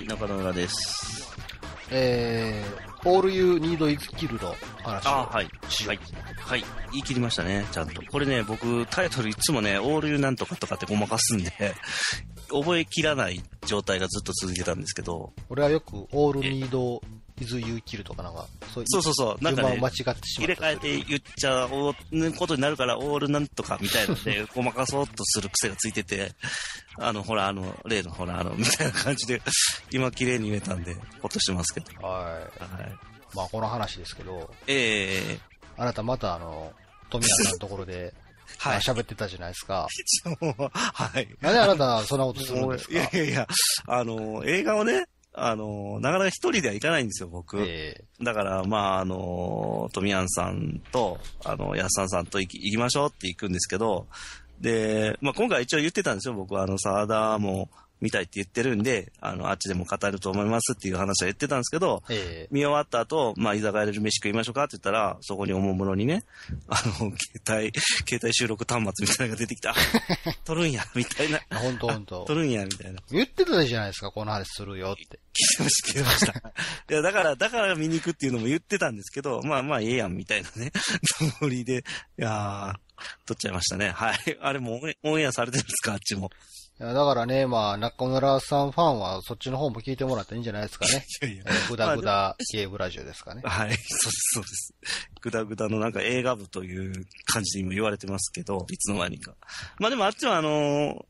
い中野村ですえー、オールユーニードイズキルの話あはいはい、はい、言い切りましたねちゃんとこれね僕タイトルいつもねオールユーなんとかとかってごまかすんで 覚えきらない状態がずっと続いてたんですけど俺はよくオールニード伊豆ゆうきるとかなんか、そうそうそうそう、なんか、ね、間違ってしま入れ替えて言っちゃうことになるから、オールなんとかみたいなので、ごまかそうとする癖がついてて、あの、ほら、あの、例のほら、あの、みたいな感じで、今綺麗に言えたんで、ほっとしてますけど。はい。はい。まあ、この話ですけど、ええー、あなたまたあの、富谷さんのところで、はい。喋ってたじゃないですか。はい。なんであなた、そんなことするんですかいやいやいや、あの、映画をね、あの、なかなか一人では行かないんですよ、僕。えー、だから、まあ、あの、富安さんと、あの、安さんさんと行き行きましょうって行くんですけど、で、まあ、今回一応言ってたんですよ、僕は、あの、沢田も、見たいって言ってるんで、あの、あっちでも語ると思いますっていう話は言ってたんですけど、え見終わった後、まあ、居酒屋で飯食いましょうかって言ったら、そこにおもむろにね、あの、携帯、携帯収録端末みたいなのが出てきた。撮 るんや、みたいな。本当本当撮るんや、みたいな。言ってたじゃないですか、この話するよって。聞いてました、聞いてました。いや、だから、だから見に行くっていうのも言ってたんですけど、まあまあ、ええやん、みたいなね、つもりで、いやー、撮っちゃいましたね。はい。あれもオンエアされてるんですか、あっちも。や、だからね、まあ、中村さんファンはそっちの方も聞いてもらっていいんじゃないですかね。いやいや。ぐだぐだゲームラジオですかね。はい、そうそうです。ぐだぐだのなんか映画部という感じで今言われてますけど、いつの間にか。まあでもあっちはあの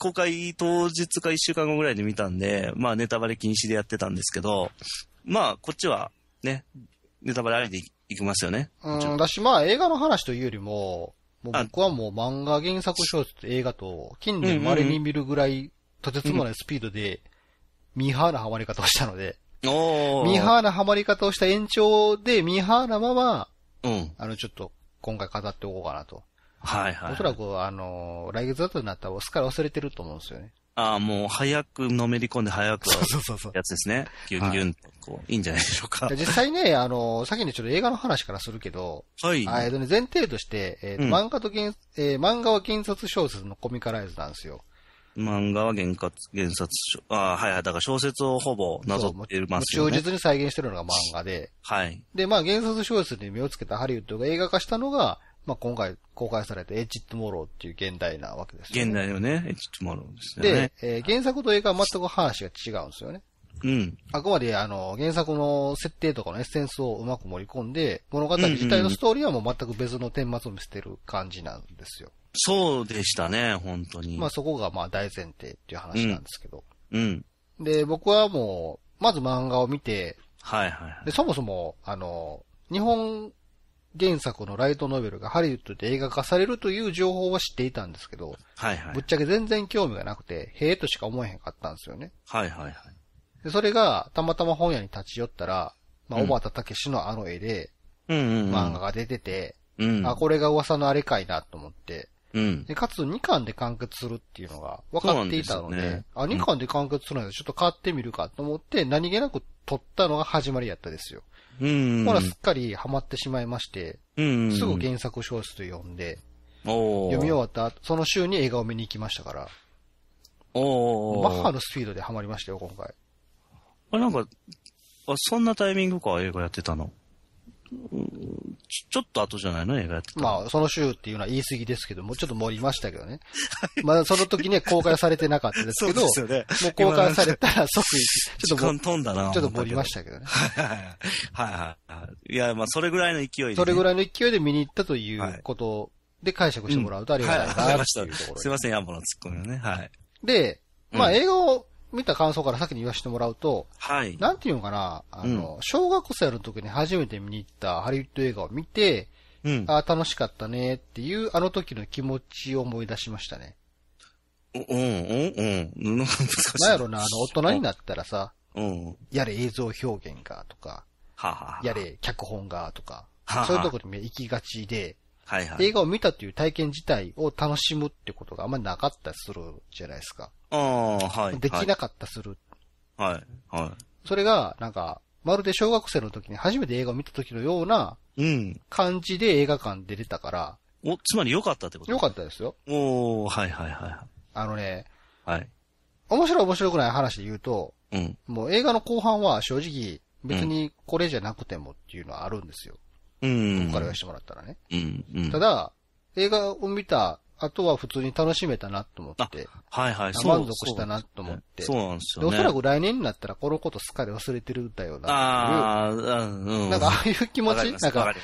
公開当日か1週間後ぐらいで見たんで、まあネタバレ禁止でやってたんですけど、まあこっちはね、ネタバレありでいきますよね。うん、だしまあ映画の話というよりも、もう僕はもう漫画原作小説と映画と、近年稀に見るぐらい、とてつもないスピードで、ミーハーなハマり方をしたので、ミーハーなハマり方をした延長で、ミーハーなまま、うん。あの、ちょっと、今回語っておこうかなと。はいはい。おそらく、あの、来月だとなったら、すっかり忘れてると思うんですよね。ああ、もう早くのめり込んで早く、そうそうそう。やつですね。ギュンギュンと、こう、いいんじゃないでしょうか。実際ね、あの、先にちょっと映画の話からするけど、はい。えっとね、前提として、えーとうん、漫画と原、えー、漫画は原作小説のコミカライズなんですよ。漫画は原活原作ああはいはい、だから小説をほぼなぞってますよね。忠実に再現してるのが漫画で。はい。で、まあ原作小説に目をつけたハリウッドが映画化したのが、まあ、今回公開されたエッジ・トゥモローっていう現代なわけですよ、ね。現代のね、エッジ・トゥモローですね。で、えー、原作と映画は全く話が違うんですよね。うん。あくまで、あの、原作の設定とかのエッセンスをうまく盛り込んで、物語自体のストーリーはもう全く別の顛末を見せてる感じなんですよ。そうでしたね、本当に。まあそこがまあ大前提っていう話なんですけど。うん。うん、で、僕はもう、まず漫画を見て、はいはい、はい、で、そもそも、あの、日本原作のライトノベルがハリウッドで映画化されるという情報は知っていたんですけど、はいはい。ぶっちゃけ全然興味がなくて、へえとしか思えへんかったんですよね。はいはいはい。で、それが、たまたま本屋に立ち寄ったら、まあ、小畑武のあの絵で、うんうん漫画が出てて、あ、これが噂のあれかいなと思って、うん、でかつ2巻で完結するっていうのが分かっていたので、でね、あ、2巻で完結するのでちょっと買ってみるかと思って、何気なく撮ったのが始まりやったですよ。うんほら、すっかりハマってしまいまして、うんすぐ原作小説読んで、読み終わったその週に映画を見に行きましたから、バッハのスピードでハマりましたよ、今回。あ、なんか、あ、そんなタイミングか、映画やってたの。ちょっと後じゃないの映画やってた。まあ、その週っていうのは言い過ぎですけど、もうちょっと盛りましたけどね。まあ、その時には公開されてなかったですけど、そうですよね、もう公開されたら即、ちょっと、時間飛んだな。ちょっと盛りましたけどね。はいはいはいはい。いや、まあ、それぐらいの勢いで、ね、それぐらいの勢いで見に行ったということで解釈してもらうとありがたいな、はい、うん、はい、すいません、ヤンボのツッコミをね。はい。で、まあ、映画を見た感想から先に言わせてもらうと、はい。なんていうのかな、あの、うん、小学生の時に初めて見に行ったハリウッド映画を見て、うん。あ楽しかったねっていう、あの時の気持ちを思い出しましたね。うん、うん、うん。なんやろな、あの、大人になったらさ、うん。やれ映像表現が、とか、はははやれ脚本が、とか、ははそういうとこに行きがちで、はいはい。映画を見たという体験自体を楽しむってことがあんまりなかったりするじゃないですか。ああ、はい。できなかったりする。はい、はい。それが、なんか、まるで小学生の時に初めて映画を見た時のような、うん。感じで映画館出たから。うん、お、つまり良かったってこと良かったですよ。おおはいはいはい。あのね、はい。面白い面白くない話で言うと、うん。もう映画の後半は正直、別にこれじゃなくてもっていうのはあるんですよ。うん。僕から言わせてもらったらね。うん。うん、ただ、映画を見た後は普通に楽しめたなと思って。はいはい、満足したなと思って。そうなんですよ、ね、で、おそらく来年になったらこのことすっかり忘れてるんだよな。ああ、うん。なんかああいう気持ち、なんか、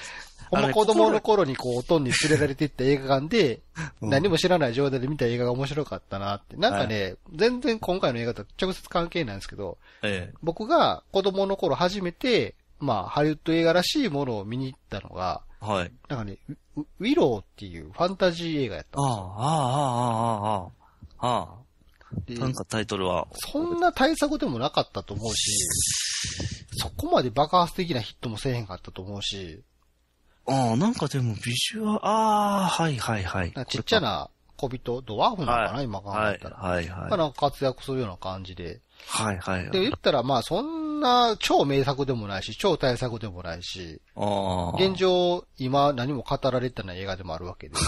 ほんま子供の頃にこう、おとんに連れられていった映画館で、何も知らない状態で見た映画が面白かったなって。なんかね、全然今回の映画と直接関係ないんですけど、ええ、僕が子供の頃初めて、まあ、ハリウッド映画らしいものを見に行ったのが、はい。なんかね、ウィローっていうファンタジー映画やったああ、ああ、ああ、ああ、ああ。んあ。なんで、かタイトルは。そんな大作でもなかったと思うし、そこまで爆発的なヒットもせえへんかったと思うし、ああ、なんかでもビジュアル、ああ、はいはいはい。ちっちゃな小人、ドワーフなのかな、今考えたら。はいはいはい。なんか活躍するような感じで。はいはいはい。で、言ったらまあそんな超名作でもないし、超大作でもないし、現状、今何も語られてない映画でもあるわけです。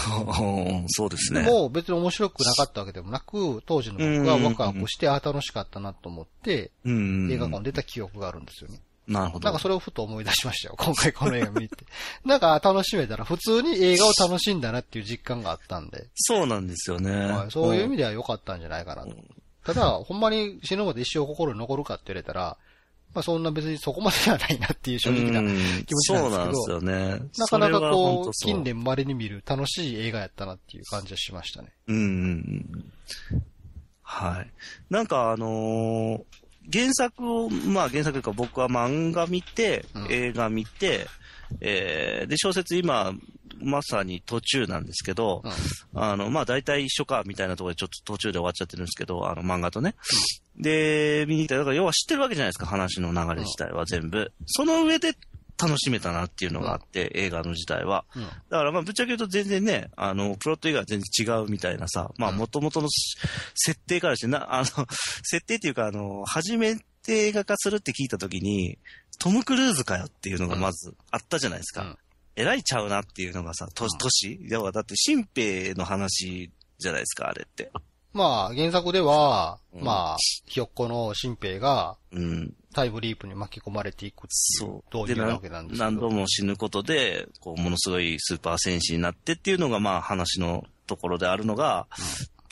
そうですね。もう別に面白くなかったわけでもなく、当時の僕はワクワクして、ああ、楽しかったなと思って、映画館出た記憶があるんですよね。なるほど。なんかそれをふと思い出しましたよ。今回この映画見て。なんか楽しめたら、普通に映画を楽しんだなっていう実感があったんで。そうなんですよね。はい、そういう意味では良かったんじゃないかなと。うん、ただ、ほんまに死ぬまで一生心に残るかって言われたら、まあそんな別にそこまでじないなっていう正直な気持ちなんですけど、うん、そうなんですよね。なかなかこう、近年稀に見る楽しい映画やったなっていう感じはしましたね。うんうんうん。はい。なんかあのー、原作を、まあ原作というか僕は漫画見て、映画見て、えー、で、小説今、まさに途中なんですけど、うん、あの、まあ、大体一緒か、みたいなところでちょっと途中で終わっちゃってるんですけど、あの、漫画とね。うん、で、見に行ったら、だから要は知ってるわけじゃないですか、話の流れ自体は全部。その上で楽しめたなっていうのがあって、うん、映画の自体は。うん、だからまあぶっちゃけ言うと全然ね、あの、プロット以外は全然違うみたいなさ、まあ元々の設定からしてな、あの、設定っていうかあの、初めて映画化するって聞いたときに、トム・クルーズかよっていうのがまずあったじゃないですか。うんえらいちゃうなっていうのがさ、都市、要はだって新兵の話じゃないですか、あれって。まあ、原作では、うん、まあ、ひよっこの新兵が、うん、タイムリープに巻き込まれていくっていう、どういうわけなんです何度も死ぬことで、こう、ものすごいスーパー戦士になってっていうのが、まあ、話のところであるのが、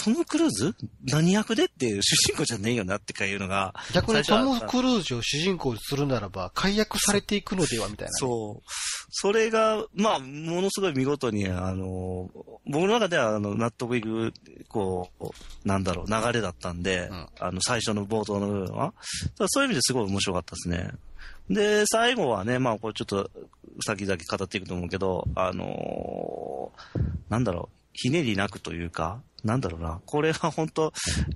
トム・クルーズ何役でっていう主人公じゃねえよなっていうのが。逆にトム・クルーズを主人公にするならば、解約されていくのではみたいな、そう。それが、まあ、ものすごい見事に、あの、僕の中では、あの、納得いく、こう、なんだろう、流れだったんで、うん、あの、最初の冒頭の部分は。そういう意味ですごい面白かったですね。で、最後はね、まあ、これちょっと、先々語っていくと思うけど、あのー、なんだろう、ひねりなくというか、なんだろうな、これは本当、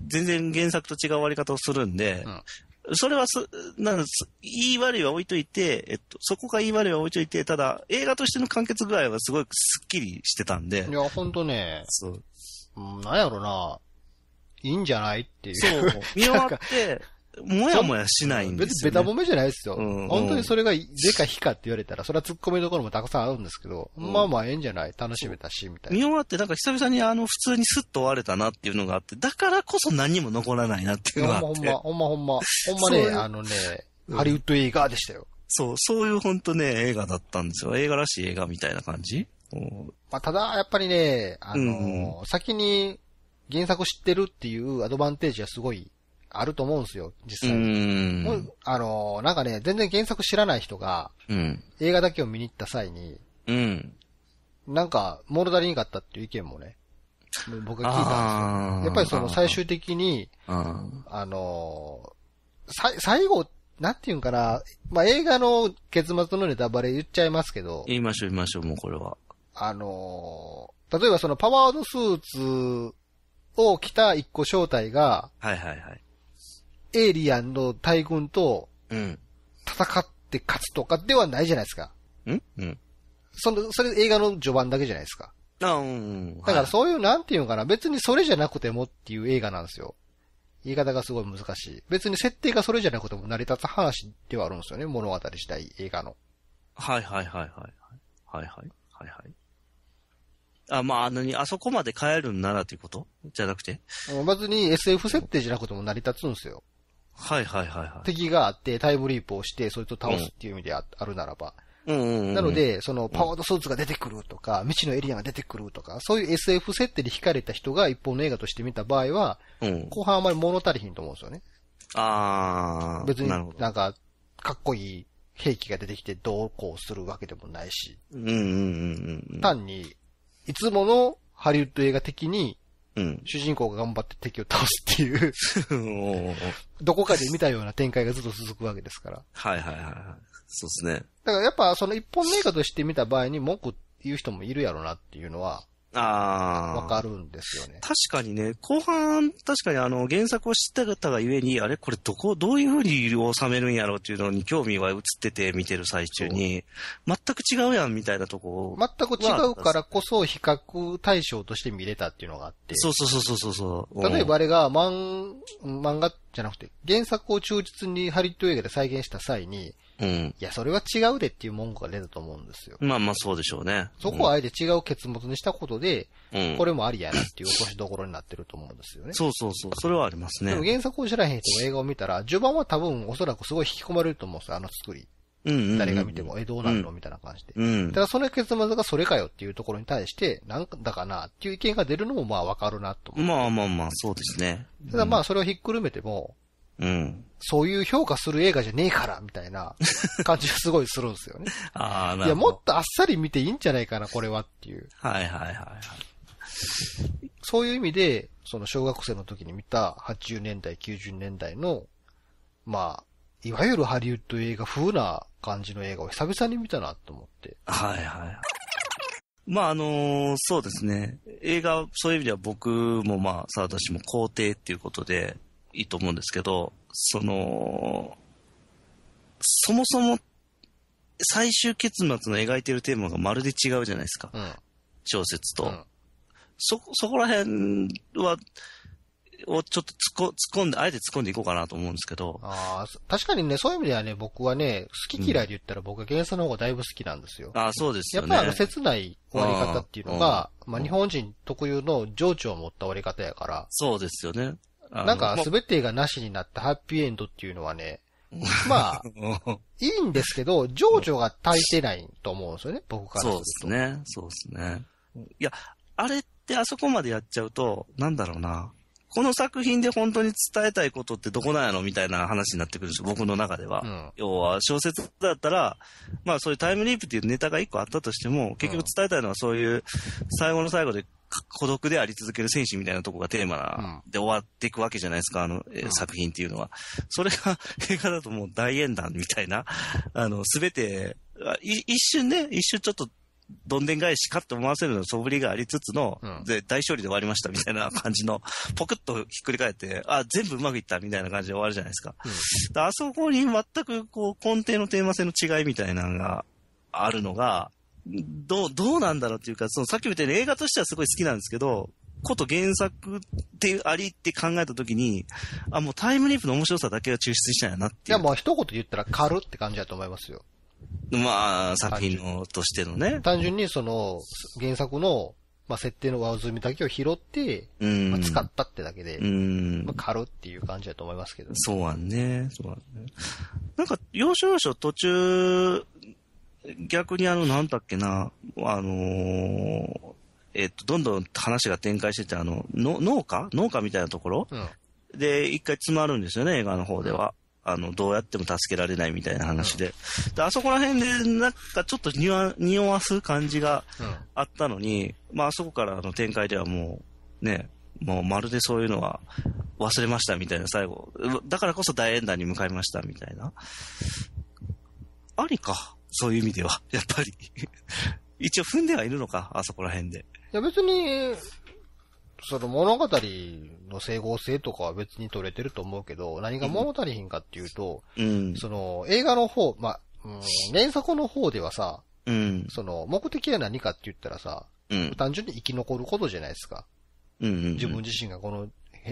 全然原作と違う終わり方をするんで、うんそれはす、なん言い悪いは置いといて、えっと、そこが言い悪いは置いといて、ただ、映画としての完結具合はすごいスッキリしてたんで。いや、ほんとね。そう。うん、なんやろな。いいんじゃないっていう。そう。見終わって、もやもやしないんですよ、ね、別にベタ褒めじゃないですよ、うんうん、本当にそれがでか非かって言われたら、それは突っ込みどころもたくさんあるんですけど、うん、まあまあええんじゃない楽しめたし、みたいな。見終わって、なんか久々にあの、普通にスッと終われたなっていうのがあって、だからこそ何も残らないなっていうのがほんま、ほんま、ほんま、ほんまね、あのね、うん、ハリウッド映画でしたよ。そう、そういう本当ね、映画だったんですよ。映画らしい映画みたいな感じ。まあ、ただ、やっぱりね、あのーうん、先に原作知ってるっていうアドバンテージはすごいあると思うんですよ、実際に。あの、なんかね、全然原作知らない人が、うん、映画だけを見に行った際に、うん、なんか、物足りにかったっていう意見もね、僕が聞いたんですよ。やっぱりその最終的に、あ、あのー、最後、なんていうんかな、まあ、映画の結末のネタバレ言っちゃいますけど。言いましょう言いましょう、もうこれは。あの例えばそのパワードスーツを着た一個正体が、はいはいはい。エイリアンの大軍と、戦って勝つとかではないじゃないですか。うんうん。その、それ映画の序盤だけじゃないですか。あうん。だからそういう、なんていうのかな、別にそれじゃなくてもっていう映画なんですよ。言い方がすごい難しい。別に設定がそれじゃなくても成り立つ話ではあるんですよね、物語したい映画の。はいはいはいはい。はいはい。はいはい。あ、まあ、何、あそこまで変えるんならっていうことじゃなくて別に SF 設定じゃなくても成り立つんですよ。はいはいはい、はい。敵があってタイムリープをして、それと倒すっていう意味であ,、るならば。うんうんうんなので、その、パワードスーツが出てくるとか、未知のエリアが出てくるとか、そういう SF 設定で惹かれた人が一方の映画として見た場合は、うん、後半あまり物足りひんと思うんですよね。ああ。別になんか、かっこいい兵器が出てきてどうこうするわけでもないし。うんうんうんうん、単に、いつものハリウッド映画的に、主人公が頑張って敵を倒すっていう どこかで見たような展開がずっと続くわけですから。はいはいはい。そうですね。だからやっぱその一本映画として見た場合に文句言う人もいるやろなっていうのは、ああ。わかるんですよね。確かにね、後半、確かにあの、原作を知った方がゆえに、あれこれどこ、どういうふうに収めるんやろうっていうのに興味は移ってて見てる最中に、全く違うやんみたいなとこ。全く違うからこそ比較対象として見れたっていうのがあって。そうそうそうそうそう。例えばあれが漫、漫画じゃなくて、原作を忠実にハリウッド映画で再現した際に、うん。いや、それは違うでっていう文句が出たと思うんですよ。まあまあそうでしょうね。そこはあえて違う結末にしたことで、うん、これもありやなっていう落としどころになってると思うんですよね。そうそうそう。それはありますね。でも原作を知らへん人が映画を見たら、序盤は多分おそらくすごい引き込まれると思うんですよ、あの作り。うん誰が見ても、え、どうなるのみたいな感じで。うん、ただ、その結末がそれかよっていうところに対して、なんだかなっていう意見が出るのもまあわかるなと思う。まあまあまあ、そうですね。ただまあ、それをひっくるめても、うん。そういう評価する映画じゃねえから、みたいな 感じがすごいするんですよね。ああ、なるほど。いや、もっとあっさり見ていいんじゃないかな、これはっていう。はいはいはい、はい。そういう意味で、その小学生の時に見た80年代、90年代の、まあ、いわゆるハリウッド映画風な感じの映画を久々に見たなと思って。はいはい。まああのー、そうですね。映画、そういう意味では僕もまあ、沢田氏も肯定っていうことで、いいと思うんですけど、その、そもそも最終結末の描いてるテーマがまるで違うじゃないですか。うん、小説と、うん。そ、そこら辺は、をちょっと突っ込んで、あえて突っ込んでいこうかなと思うんですけど。ああ、確かにね、そういう意味ではね、僕はね、好き嫌いで言ったら僕は原作の方がだいぶ好きなんですよ。うん、ああ、そうですよね。やっぱりあの、切ない終わり方っていうのが、まあ日本人特有の情緒を持った終わり方やから。そうですよね。なんかすべてがなしになったハッピーエンドっていうのはね、まあ、いいんですけど、情緒が足りてないと思うんですよね、僕からそうですね、そうですね。いや、あれってあそこまでやっちゃうと、なんだろうな。この作品で本当に伝えたいことってどこなんやのみたいな話になってくるんですよ、僕の中では。うん、要は、小説だったら、まあそういうタイムリープっていうネタが一個あったとしても、結局伝えたいのはそういう、最後の最後で孤独であり続ける戦士みたいなとこがテーマで終わっていくわけじゃないですか、あの、うん、作品っていうのは。それが 映画だともう大演談みたいな、あの、すべて、一瞬ね、一瞬ちょっと、どんでん返しかって思わせるのそぶりがありつつの、うん、で、大勝利で終わりましたみたいな 感じの、ポクッとひっくり返って、あ、全部うまくいったみたいな感じで終わるじゃないですか。うん、あそこに全くこう、根底のテーマ性の違いみたいなのがあるのが、どう、どうなんだろうっていうか、そのさっきみたいに映画としてはすごい好きなんですけど、こと原作ってありって考えたときに、あ、もうタイムリープの面白さだけは抽出したんやなっていう。いや、まあ一言言ったら軽って感じだと思いますよ。まあ、作品の、としてのね。単純にその、原作の、まあ設定のワウ積みだけを拾って、まあ、使ったってだけで、うん。まあ軽っていう感じだと思いますけど、ね、そうはね。そうはね。なんか、要所要所途中、逆にあの、なんだっけな、あのー、えっと、どんどん話が展開してて、あの、の農家農家みたいなところ、うん、で、一回詰まるんですよね、映画の方では。あの、どうやっても助けられないみたいな話で。うん、で、あそこら辺で、なんかちょっとにわ、匂わす感じがあったのに、うん、まあ、あそこからの展開ではもう、ね、もうまるでそういうのは忘れましたみたいな最後。だからこそ大演壇に向かいましたみたいな。ありか。そういう意味では、やっぱり 一応踏んではいるのか、あそこら辺で。いや別に、その物語の整合性とかは別に取れてると思うけど、何が物足りひんかっていうと、うん、その映画の方、まあ、うん、連作の方ではさ、うん、その目的は何かって言ったらさ、うん、単純に生き残ることじゃないですか。うん自分自身がこの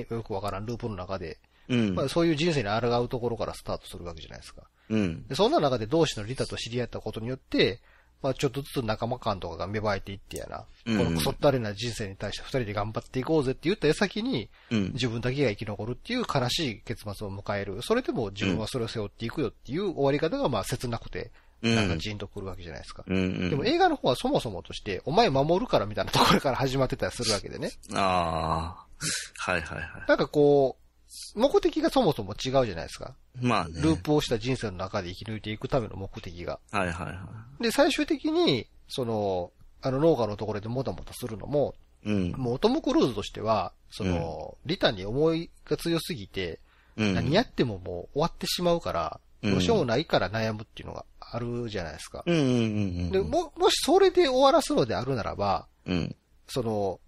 よくわからんループの中で、うん、まあ、そういう人生に抗うところからスタートするわけじゃないですか。うん。で、そんな中で同志のリタと知り合ったことによって、まあちょっとずつ仲間感とかが芽生えていってやな。うん、このクソったれな人生に対して二人で頑張っていこうぜって言った矢先に、自分だけが生き残るっていう悲しい結末を迎える。それでも自分はそれを背負っていくよっていう終わり方がまあ切なくて、なんかじんとくるわけじゃないですか。うんうん、でも映画の方はそもそもとして、お前守るからみたいなところから始まってたりするわけでね。ああ。はいはいはい。なんかこう、目的がそもそも違うじゃないですか。まあね。ループをした人生の中で生き抜いていくための目的が。はいはいはい。で、最終的に、その、あの農家のところでもたもたするのも、うん。もうトム・クルーズとしては、その、うん、リタに思いが強すぎて、うん、何やってももう終わってしまうから、うん、どうしようもないから悩むっていうのがあるじゃないですか。うんうんうんうん、で、も、もしそれで終わらすのであるならば、うん、その、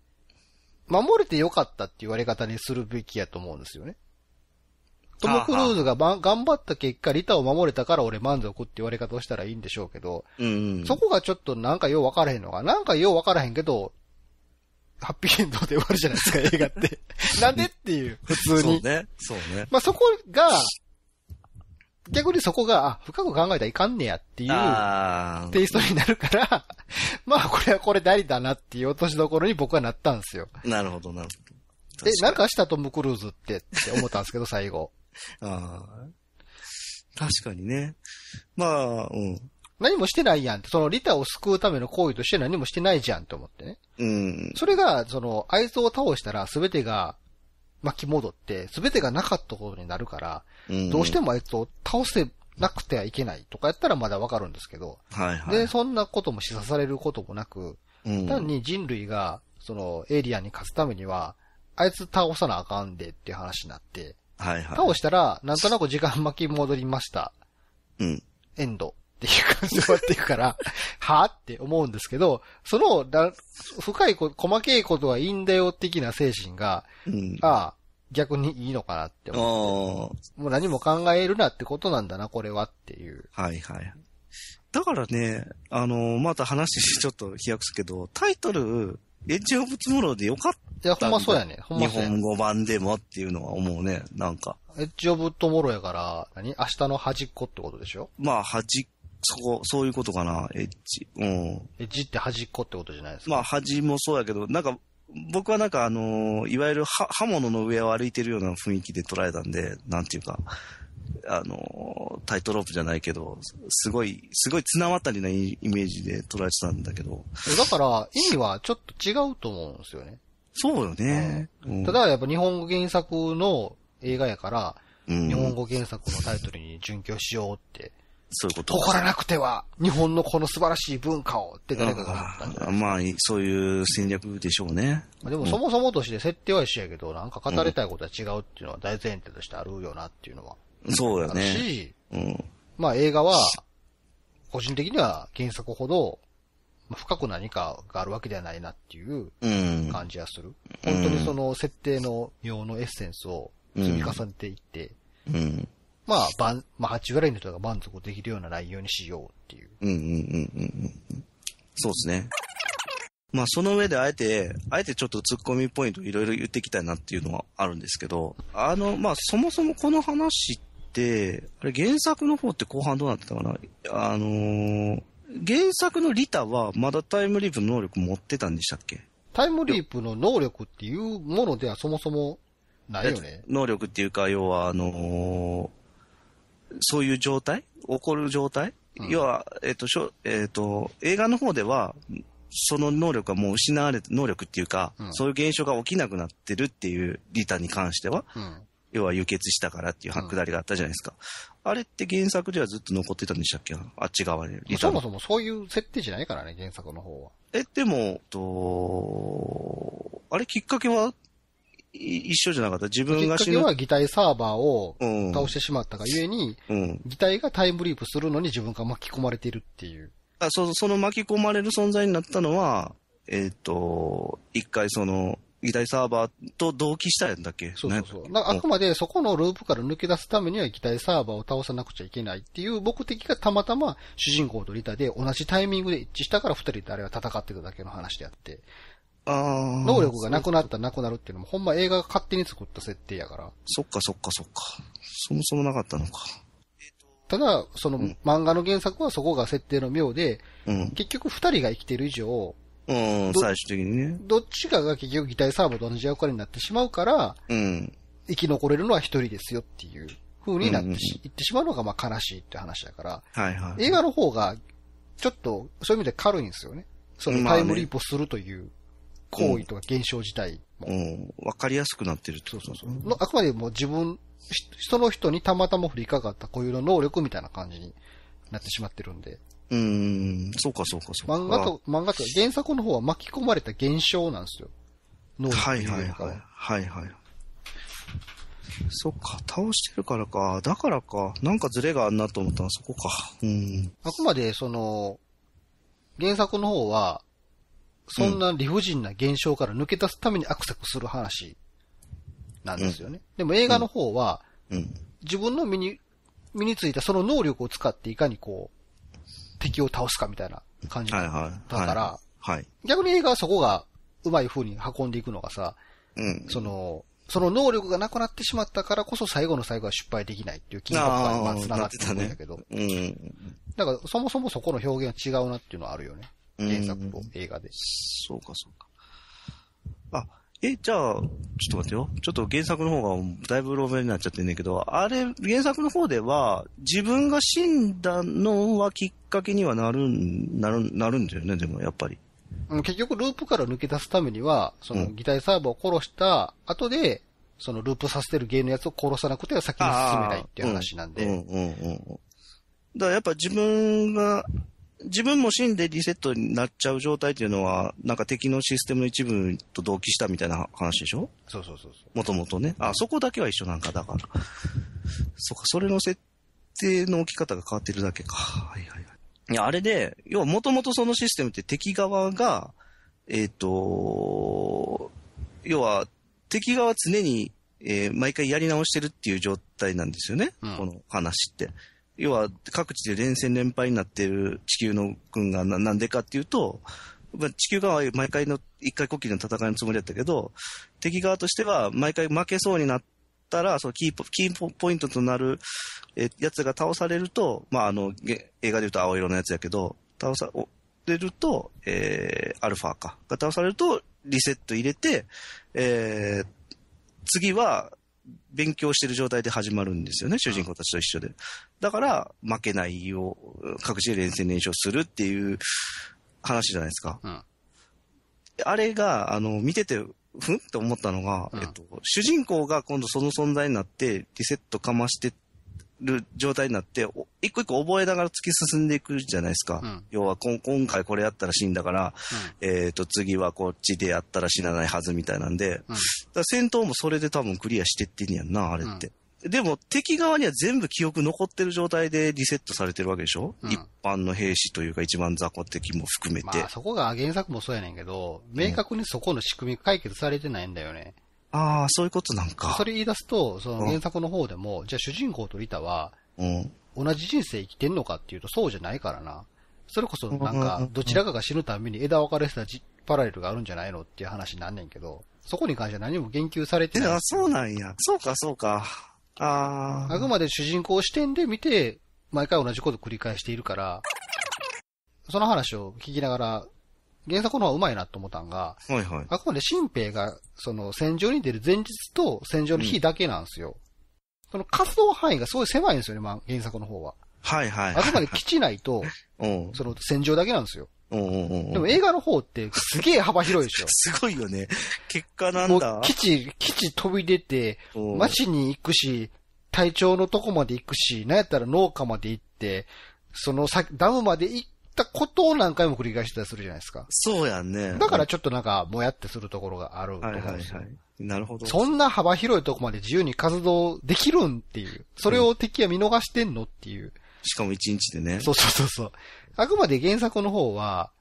守れてよかったって言われ方にするべきやと思うんですよね。トム・クルーズが、ま、頑張った結果、リタを守れたから俺満足って言われ方をしたらいいんでしょうけど、うんうん、そこがちょっとなんかよう分からへんのが、なんかよう分からへんけど、ハッピーエンドで終わるじゃないですか、映画って。なんでっていう、普通に。そうね。そうね。まあ、そこが、逆にそこが、深く考えたらいかんねやっていうテイストになるから、まあこれはこれでありだなっていう落としどころに僕はなったんですよ。なるほど、なるほど。え、なんか明日トム・クルーズってって思ったんですけど、最後。ああ。確かにね。まあ、うん。何もしてないやんそのリタを救うための行為として何もしてないじゃんと思ってね。うん。それが、その、愛想を倒したら全てが巻き戻って、すべてがなかったことになるから、うん、どうしてもあいつを倒せなくてはいけないとかやったらまだわかるんですけど、はいはい、で、そんなことも示唆されることもなく、うん、単に人類が、その、エイリアンに勝つためには、あいつ倒さなあかんでっていう話になって、はいはい、倒したら、なんとなく時間巻き戻りました。うん。エンド。っていう感じで終わっていくから、はって思うんですけど、そのだ、深いこと、細けいことはいいんだよ的な精神が、うん、ああ、逆にいいのかなって思って、もう何も考えるなってことなんだな、これはっていう。はいはい。だからね、あのまた話ちょっと飛躍すけど、タイトル、エッジオブツモローでよかったいや、ほんまそうやね。ほんまそう、日本語版でもっていうのは思うね、なんか。エッジオブトモロやから何、明日の端っこってことでしょまあ、端っそこ、そういうことかな、エッジ。うん。エッジって端っこってことじゃないですか。まあ、端もそうやけど、なんか、僕はなんかあのー、いわゆる刃物の上を歩いてるような雰囲気で捉えたんで、なんていうか、あのー、タイトロープじゃないけど、すごい、すごい綱渡りなイメージで捉えてたんだけど。だから、意味はちょっと違うと思うんですよね。そうよね。うん、ただやっぱ日本語原作の映画やから、うん、日本語原作のタイトルに準拠しようってそういうこと。誇らなくては、日本のこの素晴らしい文化をって誰かが思ったまあ、そういう戦略でしょうね。でも、そもそもとして設定は一緒やけど、なんか語りたいことは違うっていうのは大前提としてあるよなっていうのは。そうだね。し、うん、まあ映画は、個人的には原作ほど、深く何かがあるわけではないなっていう感じはする。うん、本当にその設定の妙のエッセンスを積み重ねていって、うん、まあ、ばん、まあ、8ぐらいの人が満足できるような内容にしようっていう。うんうんうんうんうん。そうですね。まあ、その上であえて、あえてちょっと突っ込みポイントいろいろ言っていきたいなっていうのはあるんですけど、あの、まあ、そもそもこの話って、あれ原作の方って後半どうなってたかなあのー、原作のリタはまだタイムリープの能力持ってたんでしたっけタイムリープの能力っていうものではそもそもないよね。能力っていうか、要はあのー、そういう状態起こる状態、うん、要は、えっ、ー、と、しょえっ、ー、と、映画の方では、その能力はもう失われて、能力っていうか、うん、そういう現象が起きなくなってるっていうリタに関しては、うん、要は輸血したからっていうくだりがあったじゃないですか。あれって原作ではずっと残ってたんでしたっけあっち側で。そもそもそういう設定じゃないからね、原作の方は。え、でも、と、あれきっかけは一緒じゃなかった自分が死ぬ。きっかけは擬態サーバーを倒してしまったがゆえに、うん、擬態がタイムリープするのに自分が巻き込まれているっていう。あそその巻き込まれる存在になったのは、えっ、ー、と、一回その、擬態サーバーと同期したやんだっけそうそうそう。あくまでそこのループから抜け出すためには擬態サーバーを倒さなくちゃいけないっていう目的がたまたま主人公とリタで同じタイミングで一致したから二人であれは戦ってただけの話であって。能力がなくなったらなくなるっていうのも、ほんま映画が勝手に作った設定やから。そっかそっかそっか。そもそもなかったのか。ただ、その、漫画の原作はそこが設定の妙で、結局二人が生きてる以上、うん、最終的にね。どっちかが結局擬態サーバーと同じ役割になってしまうから、うん、生き残れるのは一人ですよっていう風になってし、うってしまうのがまあ悲しいって話だから、はいはい、映画の方が、ちょっと、そういう意味で軽いんですよね。そのタイムリープするという。行為とか現象自体も。うん。わ、かりやすくなってるってことそうそうあくまでも自分、その人にたまたま振りかかった固有の能力みたいな感じになってしまってるんで。うん、そうかそうかそうか。漫画と、漫画と原作の方は巻き込まれた現象なんですよ。能力はいはいはい。はいはい。そっか、倒してるからか。だからか。なんかズレがあんなと思ったのそこか。うん。あくまで、その、原作の方は、そんな理不尽な現象から抜け出すためにアクセスする話なんですよね。でも映画の方は、自分の身に、身についたその能力を使っていかにこう、敵を倒すかみたいな感じだから、逆に映画はそこがうまい風に運んでいくのがさ、その、その能力がなくなってしまったからこそ最後の最後は失敗できないっていう緊迫感に繋がってたんだけど。ねうん、だからそもそもそこの表現は違うなっていうのはあるよね。原作と映画で。そうか、そうか。あ、え、じゃあ、ちょっと待ってよ。ちょっと原作の方がだいぶローメになっちゃってんねんけど、あれ、原作の方では、自分が死んだのはきっかけにはなるん、なる、なるんだよね、でもやっぱり。結局ループから抜け出すためには、その擬態サーバーを殺した後で、うん、そのループさせてる芸のやつを殺さなくては先に進めないっていう話なんで。うん、うん、うん。だからやっぱ自分が自分も死んでリセットになっちゃう状態っていうのは、なんか敵のシステムの一部と同期したみたいな話でしょそうそうそうもともとね。あ、そこだけは一緒なんか、だから。そっか、それの設定の置き方が変わってるだけか。はいはいはい。いや、あれで、要はもともとそのシステムって敵側が、えっ、ー、と、要は敵側常に、えー、毎回やり直してるっていう状態なんですよね。うん、この話って。要は各地で連戦連敗になっている地球の軍がなんでかっていうと、まあ、地球側は毎回の一回国旗の戦いのつもりだったけど、敵側としては毎回負けそうになったら、そのキーポキーポイントとなるえやつが倒されると、まあ、あの、映画で言うと青色のやつやけど、倒されると、えー、アルファか。が倒されると、リセット入れて、えー、次は勉強してる状態で始まるんですよね、主人公たちと一緒で。だから、負けないよう、各自で連戦連勝するっていう話じゃないですか。うん、あれが、あの、見てて、ふんって思ったのが、うん、えっと、主人公が今度その存在になって、リセットかましてっる状態になって、一個一個覚えながら突き進んでいくじゃないですか。うん、要は今、今回これやったら死んだから、うん、えっ、ー、と、次はこっちでやったら死なないはずみたいなんで、うん、だ戦闘もそれで多分クリアしてってんやんな、あれって。でも、敵側には全部記憶残ってる状態でリセットされてるわけでしょ、うん、一般の兵士というか一番雑魚敵も含めて。まあ、そこが原作もそうやねんけど、明確にそこの仕組み解決されてないんだよね。うんああ、そういうことなんか。それ言い出すと、その原作の方でも、うん、じゃあ主人公とリタは、うん、同じ人生生きてんのかっていうとそうじゃないからな。それこそなんか、どちらかが死ぬために枝分かれしたパラレルがあるんじゃないのっていう話になんねんけど、そこに関しては何も言及されてない。あ、そうなんや。そうか、そうか。ああ。あくまで主人公視点で見て、毎回同じこと繰り返しているから、その話を聞きながら、原作の方がうまいなと思ったんが、はいはい。あくまで新兵が、その、戦場に出る前日と戦場の日だけなんですよ。その活動範囲がすごい狭いんですよね、まあ、原作の方は。はいはい、あくまで基地内と、その戦場だけなんですよ。でも映画の方ってすげえ幅広いでしょ。すごいよね。結果なんだ。基地、基地飛び出て、街に行くし、隊長のとこまで行くし、なんやったら農家まで行って、そのさ、ダムまで行っったことを何回も繰り返したりするじゃないですか。そうやんね。だからちょっとなんか、もやってするところがあるとはいはいはい。なるほど。そんな幅広いとこまで自由に活動できるんっていう。それを敵は見逃してんのっていう。しかも一日でね。そうそうそうそう。あくまで原作の方は、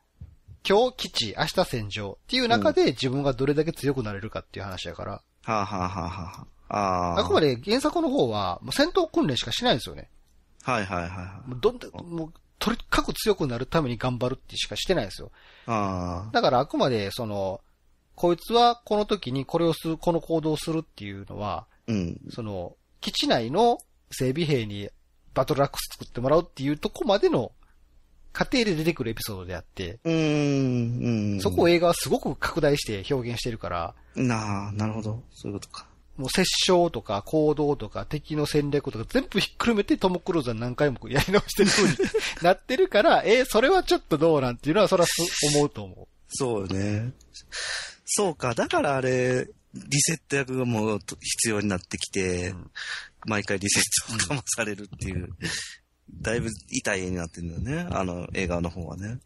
今日基地、明日戦場っていう中で自分がどれだけ強くなれるかっていう話やから。うん、はあ、はあははあ、ああ。あくまで原作の方は、もう戦闘訓練しかしないんですよね。はいはいはい、はい。もうどんどん、もうとにかく強くなるために頑張るってしかしてないですよ。あだからあくまで、その、こいつはこの時にこれをする、この行動をするっていうのは、うん、その、基地内の整備兵にバトルラックス作ってもらうっていうとこまでの過程で出てくるエピソードであって、うんうん、そこを映画はすごく拡大して表現してるから。なあ、なるほど。そういうことか。もう殺傷とか行動とか敵の戦略とか全部ひっくるめてトム・クルーズは何回もやり直してる風になってるから、えー、それはちょっとどうなんていうのはそら思うと思う。そうね。そうか。だからあれ、リセット役がもう必要になってきて、うん、毎回リセットをかまされるっていう、だいぶ痛い絵になってるんだよね。あの映画の方はね。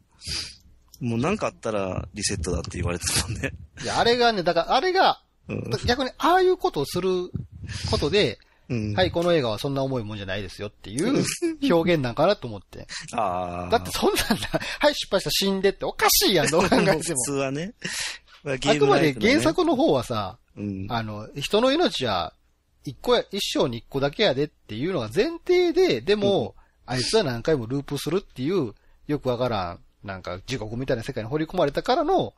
もう何かあったらリセットだって言われてたもんね。いや、あれがね、だから、あれがうん、逆に、ああいうことをすることで、うん、はい、この映画はそんな重いもんじゃないですよっていう表現なんかなと思って。ああ。だってそんなんだ、はい、失敗した死んでっておかしいやん、どう考えても。普通はね。まあ、ね、あくまで原作の方はさ、うん、あの、人の命は一個や、一生に一個だけやでっていうのが前提で、でも、うん、あいつは何回もループするっていう、よくわからん、なんか地獄みたいな世界に掘り込まれたからの、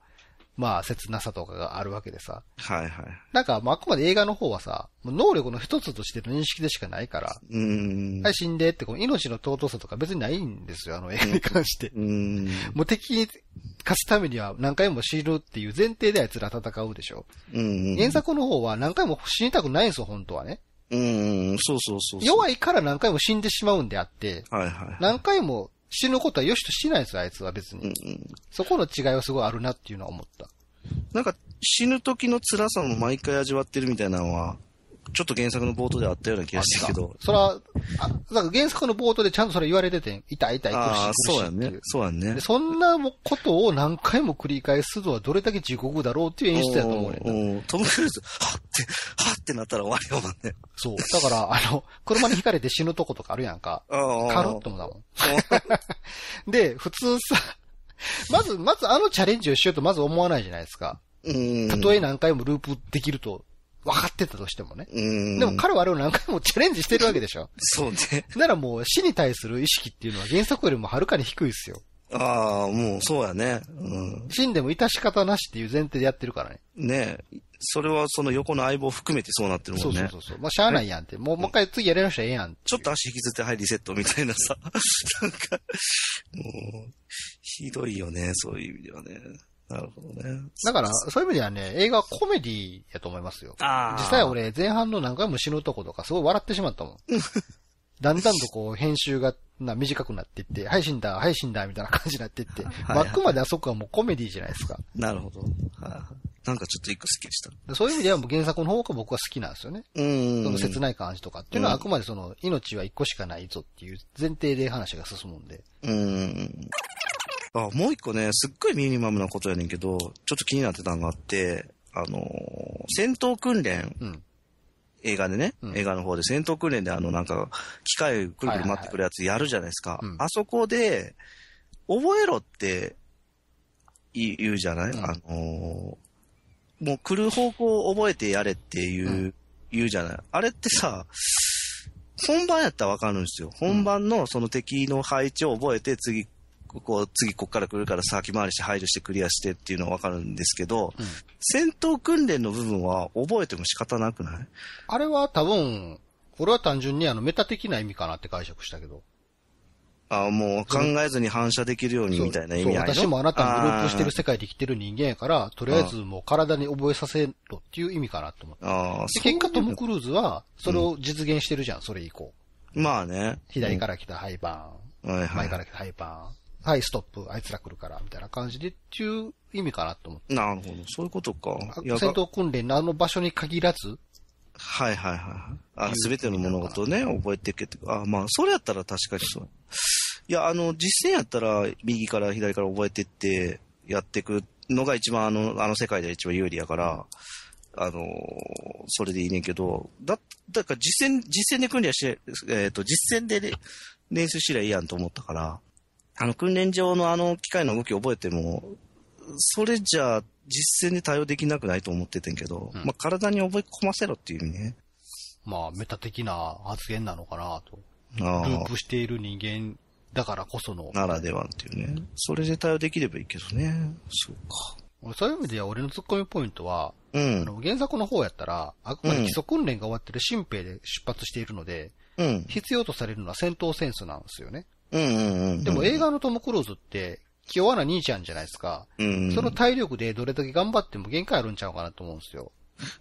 まあ、切なさとかがあるわけでさ。はいはい。なんか、まあ、あくまで映画の方はさ、能力の一つとしての認識でしかないから、うん。はい、死んでって、命の尊さとか別にないんですよ、あの映画に関して。うん。もう敵に勝つためには何回も死ぬっていう前提であいつら戦うでしょ。うん。原作の方は何回も死にたくないんですよ、本当はね。うん、そうそうそう弱いから何回も死んでしまうんであって、はいはい、はい、何回も死ぬことは良しとしないですあいつは別に。うんうん、そこの違いはすごいあるなっていうのは思った。なんか、死ぬ時の辛さも毎回味わってるみたいなのは、ちょっと原作の冒頭であったような気がしたけど。それは、あ、だから原作の冒頭でちゃんとそれ言われてて、痛い痛い苦しい苦あ、そうやね。そうやね。そんなことを何回も繰り返すのはどれだけ地獄だろうっていう演出やと思うね。トム・クルーズ、はって、はってなったら終わりよ、もんね。そう。だから、あの、車にひかれて死ぬとことかあるやんか。カロットもだもん。で、普通さ、まず、まずあのチャレンジをしようとまず思わないじゃないですか。たとえ何回もループできると分かってたとしてもね。でも彼はあれを何回もチャレンジしてるわけでしょ。そうね。ならもう死に対する意識っていうのは原則よりもはるかに低いですよ。ああ、もうそうやね。うん。死んでも致し方なしっていう前提でやってるからね。ねえ。それはその横の相棒含めてそうなってるもんね。そうそうそうまあ、しゃあないやんって。もう、もう一回次やれなしたええやん。ちょっと足引きずって、はい、リセットみたいなさ。なんか、もう、ひどいよね、そういう意味ではね。なるほどね。だから、そういう意味ではね、映画はコメディやと思いますよ。あ実際俺、前半の何回も死ぬとことか、すごい笑ってしまったもん。だんだんとこう、編集がな短くなっていって、配信だ、配信だ、みたいな感じになっていって、はいバックまであそこはもうコメディじゃないですか。なるほど。はい、なんかちょっと一個好きでした。そういう意味ではもう原作の方が僕は好きなんですよね。うん。その切ない感じとかっていうのはあくまでその命は一個しかないぞっていう前提で話が進むんで。うん。あ、もう一個ね、すっごいミニマムなことやねんけど、ちょっと気になってたのがあって、あのー、戦闘訓練、うん、映画でね、うん、映画の方で戦闘訓練であの、なんか、機械くるくる待ってくるやつやるじゃないですか。あそこで、覚えろって言うじゃない、うん、あのー、もう来る方向を覚えてやれっていう、うん、言うじゃないあれってさ、本番やったらわかるんですよ。本番のその敵の配置を覚えて次こう、次こっから来るから先回りして配慮してクリアしてっていうのはわかるんですけど、うん、戦闘訓練の部分は覚えても仕方なくないあれは多分、これは単純にあの、メタ的な意味かなって解釈したけど。あもう考えずに反射できるようにみたいな意味合い私もあなたのグループしてる世界で生きてる人間やから、とりあえずもう体に覚えさせろっていう意味かなと思って。あで、結果トム・クルーズは、それを実現してるじゃん、うん、それ以降。まあね。左から来たハイパーン。はいはい、前から来たハイパーン。はい、ストップ、あいつら来るから、みたいな感じで、っていう意味かなと思って。なるほど、そういうことか。戦闘訓練のあの場所に限らず、はいはいはい。あ、すべての物事をね、覚えていけって。あ、まあ、それやったら確かにそう。いや、あの、実践やったら、右から左から覚えてって、やっていくのが一番、あの、あの世界で一番有利やから、あの、それでいいねんけど、だ、だから実践、実践で訓練して、えっ、ー、と、実践で、ね、練習しりゃいいやんと思ったから、あの、訓練上のあの機械の動きを覚えても、それじゃ実践で対応できなくないと思っててんけど、うん、まあ、体に覚え込ませろっていう意味ね。まあ、メタ的な発言なのかなと。ループしている人間だからこその。ならではっていうね。それで対応できればいいけどね。そうか。そういう意味では俺のツッコミポイントは、うん、あの原作の方やったら、あくまで基礎訓練が終わってる新兵で出発しているので、うん、必要とされるのは戦闘センスなんですよね。うんうんうん、でも映画のトム・クルーズって、気弱な兄ちゃんじゃないですか。うん、うん、その体力でどれだけ頑張っても限界あるんちゃうかなと思うんですよ。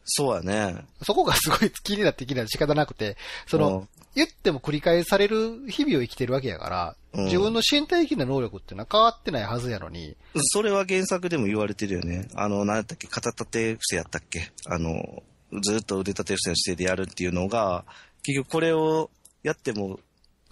そうやね。そこがすごい気になってきな仕方なくて、その、言っても繰り返される日々を生きてるわけやから、自分の身体的な能力ってのは変わってないはずやのに。それは原作でも言われてるよね。あの、何やったっけ片立て伏せやったっけあの、ずっと腕立て伏せの姿勢でやるっていうのが、結局これをやっても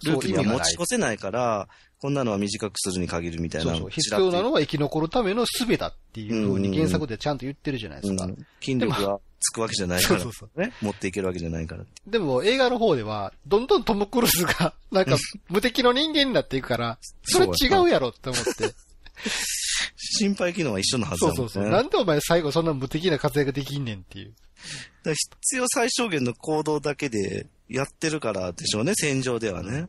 ループにが持ち越せないから、こんなのは短くするに限るみたいな。そうそう。必要なのは生き残るための術だっていうふうに原作でちゃんと言ってるじゃないですか。うんうん、筋力がつくわけじゃないから。そうそうそう。ね。持っていけるわけじゃないから。でも映画の方では、どんどんトム・クルーズが、なんか無敵の人間になっていくから、それ違うやろって思って。心配機能は一緒のはずだもん、ね、そうそうそう。なんでお前最後そんな無敵な活躍できんねんっていう。必要最小限の行動だけでやってるからでしょうね、戦場ではね。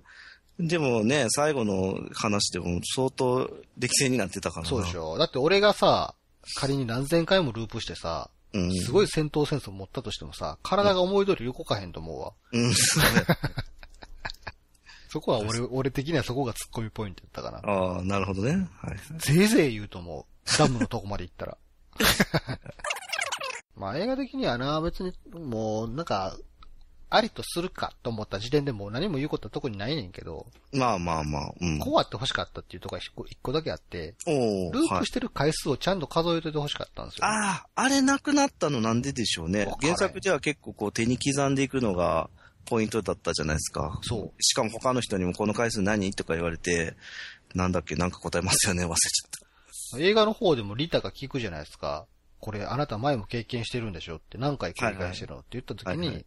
でもね、最後の話でも相当歴戦になってたからそうでしょ。だって俺がさ、仮に何千回もループしてさ、うん、すごい戦闘戦争持ったとしてもさ、体が思い通り動かへんと思うわ。うん、そこは俺、俺的にはそこが突っ込みポイントだったかな。ああ、なるほどね。はい。ぜいぜい言うと思う。ダムのとこまで行ったら。まあ映画的にはな、別に、もう、なんか、ありとするかと思った時点でもう何も言うことは特にないねんけど。まあまあまあ、うん。こうあって欲しかったっていうとこが一個だけあって、おループしてる回数をちゃんと数えてて欲しかったんですよ。ああ、あれなくなったのなんででしょうね。原作では結構こう手に刻んでいくのがポイントだったじゃないですか。そう。しかも他の人にもこの回数何とか言われて、なんだっけ、なんか答えますよね、忘れちゃった。映画の方でもリタが聞くじゃないですか。これあなた前も経験してるんでしょって何回繰り返してるのって言った時に、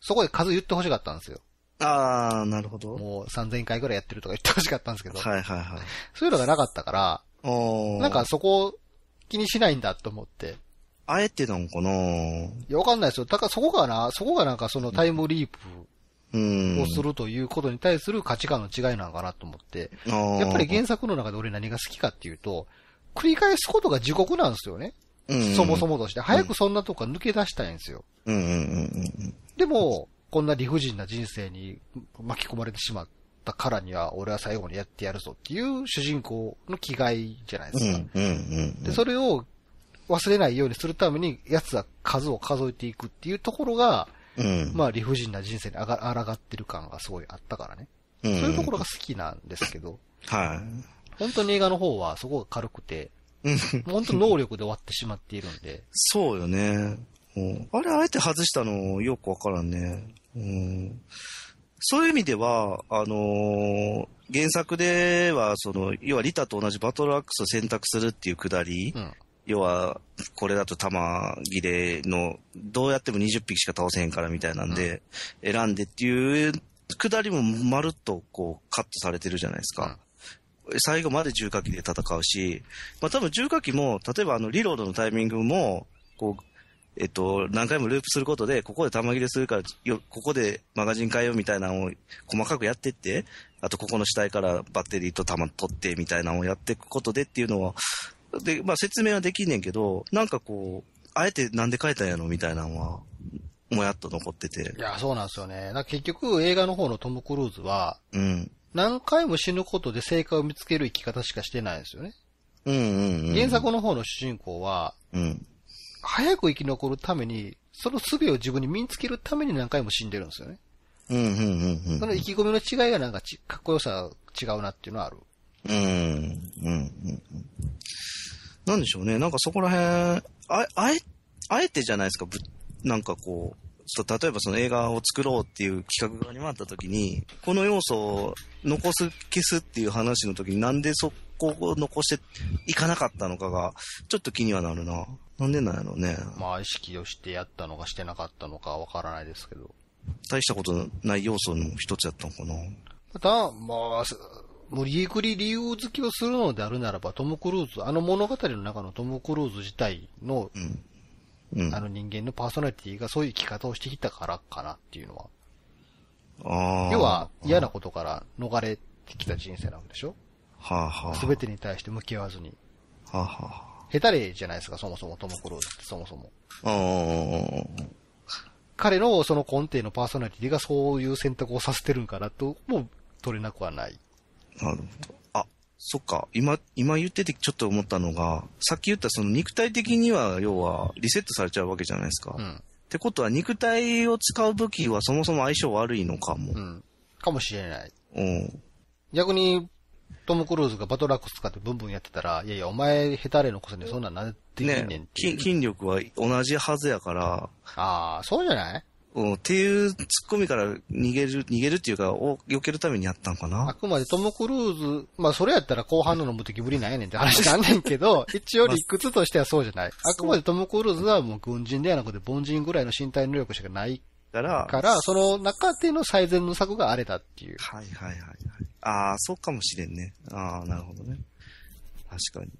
そこで数言ってほしかったんですよ。ああ、なるほど。もう3000回ぐらいやってるとか言ってほしかったんですけど。はいはいはい。そういうのがなかったから、なんかそこ気にしないんだと思って。あえてなんかないや、わかんないですよ。だからそこがな、そこがなんかそのタイムリープをするということに対する価値観の違いなのかなと思って。やっぱり原作の中で俺何が好きかっていうと、繰り返すことが地獄なんですよね。そもそもとして、早くそんなとこから抜け出したいんですよ。でも、こんな理不尽な人生に巻き込まれてしまったからには、俺は最後にやってやるぞっていう主人公の気概じゃないですか。で、それを忘れないようにするために、奴は数を数えていくっていうところが、うん、まあ理不尽な人生にあが、抗ってる感がすごいあったからね。うん、そういうところが好きなんですけど。はい。本当に映画の方はそこが軽くて、本当能力で終わってしまっているんで。そうよね。うん、あれ、あえて外したのよくわからんね、うん。そういう意味では、あのー、原作では、その、要はリタと同じバトルアックスを選択するっていうくだり、うん、要は、これだと弾切れの、どうやっても20匹しか倒せへんからみたいなんで、選んでっていうくだりもまるっとこうカットされてるじゃないですか。最後まで重火器で戦うし、まあ多分重火器も、例えばあのリロードのタイミングも、こう、えっと、何回もループすることで、ここで弾切れするからよ、ここでマガジン変えようみたいなのを細かくやってって、あとここの死体からバッテリーと弾取ってみたいなのをやっていくことでっていうのは、で、まあ説明はできんねんけど、なんかこう、あえてなんで変えたんやろみたいなのは、もやっと残ってて。いや、そうなんですよね。なんか結局映画の方のトム・クルーズは、うん。何回も死ぬことで成果を見つける生き方しかしてないんですよね。うんうんうん、原作の方の主人公は、うん、早く生き残るために、その術を自分に身につけるために何回も死んでるんですよね。うんうんうんうん、その意気込みの違いがなんかち、かっこよさ違うなっていうのはある。うん、うん、うん。なんでしょうね。なんかそこら辺、あ、あえ、あえてじゃないですか、ぶ、なんかこう、例えばその映画を作ろうっていう企画がにあった時に、この要素残す消すっていう話の時になんでそこを残していかなかったのかが、ちょっと気にはなるな。なんでなんやろうね。まあ、意識をしてやったのかしてなかったのかわからないですけど。大したことない要素の一つやったのかな。また、まあ、無理くり理由付けをするのであるならば、トム・クルーズ、あの物語の中のトム・クルーズ自体の、うんうん、あの人間のパーソナリティがそういう生き方をしてきたからかなっていうのは。要は嫌なことから逃れてきた人生なんでしょはあ、はあ、全てに対して向き合わずに。はあ、はあ、下手例じゃないですか、そもそもトム・クルーズってそもそも。彼のその根底のパーソナリティがそういう選択をさせてるんかなとも取れなくはない。なるほど。あ、そっか。今、今言っててちょっと思ったのが、さっき言ったその肉体的には要はリセットされちゃうわけじゃないですか。うん。ってことは肉体を使う武器はそもそも相性悪いのかも。うん。かもしれない。うん。逆に、トム・クルーズがバトラックス使ってブンブンやってたら、いやいや、お前、ヘタレのこそにそんなんなんでんねんって筋筋力は同じはずやから、ああ、そうじゃないうん、っていうツッコミから逃げる、逃げるっていうか、を避けるためにやったんかな。あくまでトム・クルーズ、まあそれやったら後半のの無敵ぶりなんやねんって話なんねんけど、一応理屈としてはそうじゃない。あくまでトム・クルーズはもう軍人ではなくて凡人ぐらいの身体能力しかないから、からその中での最善の策があれだっていう。はいはいはいはい。ああ、そうかもしれんね。ああ、なるほどね。確かに。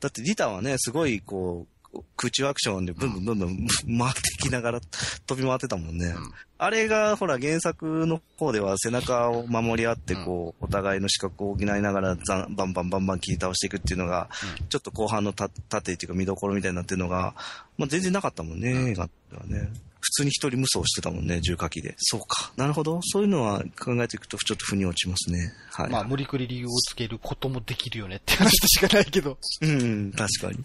だってリタはね、すごいこう、空中アクションでブンブンブンブン 回ってきながら飛び回ってたもんね。うん、あれが、ほら、原作の方では背中を守り合って、こう、お互いの資格を補いながら、バンバンバンバン切り倒していくっていうのが、ちょっと後半の盾っていうか見どころみたいになってるのが、まあ、全然なかったもんね、映画ではね。普通に一人無双してたもんね、重火器で。そうか。なるほど。そういうのは考えていくと、ちょっと腑に落ちますね。はい。まあ、無理くり理由をつけることもできるよねって話しかないけど。うん、確かに。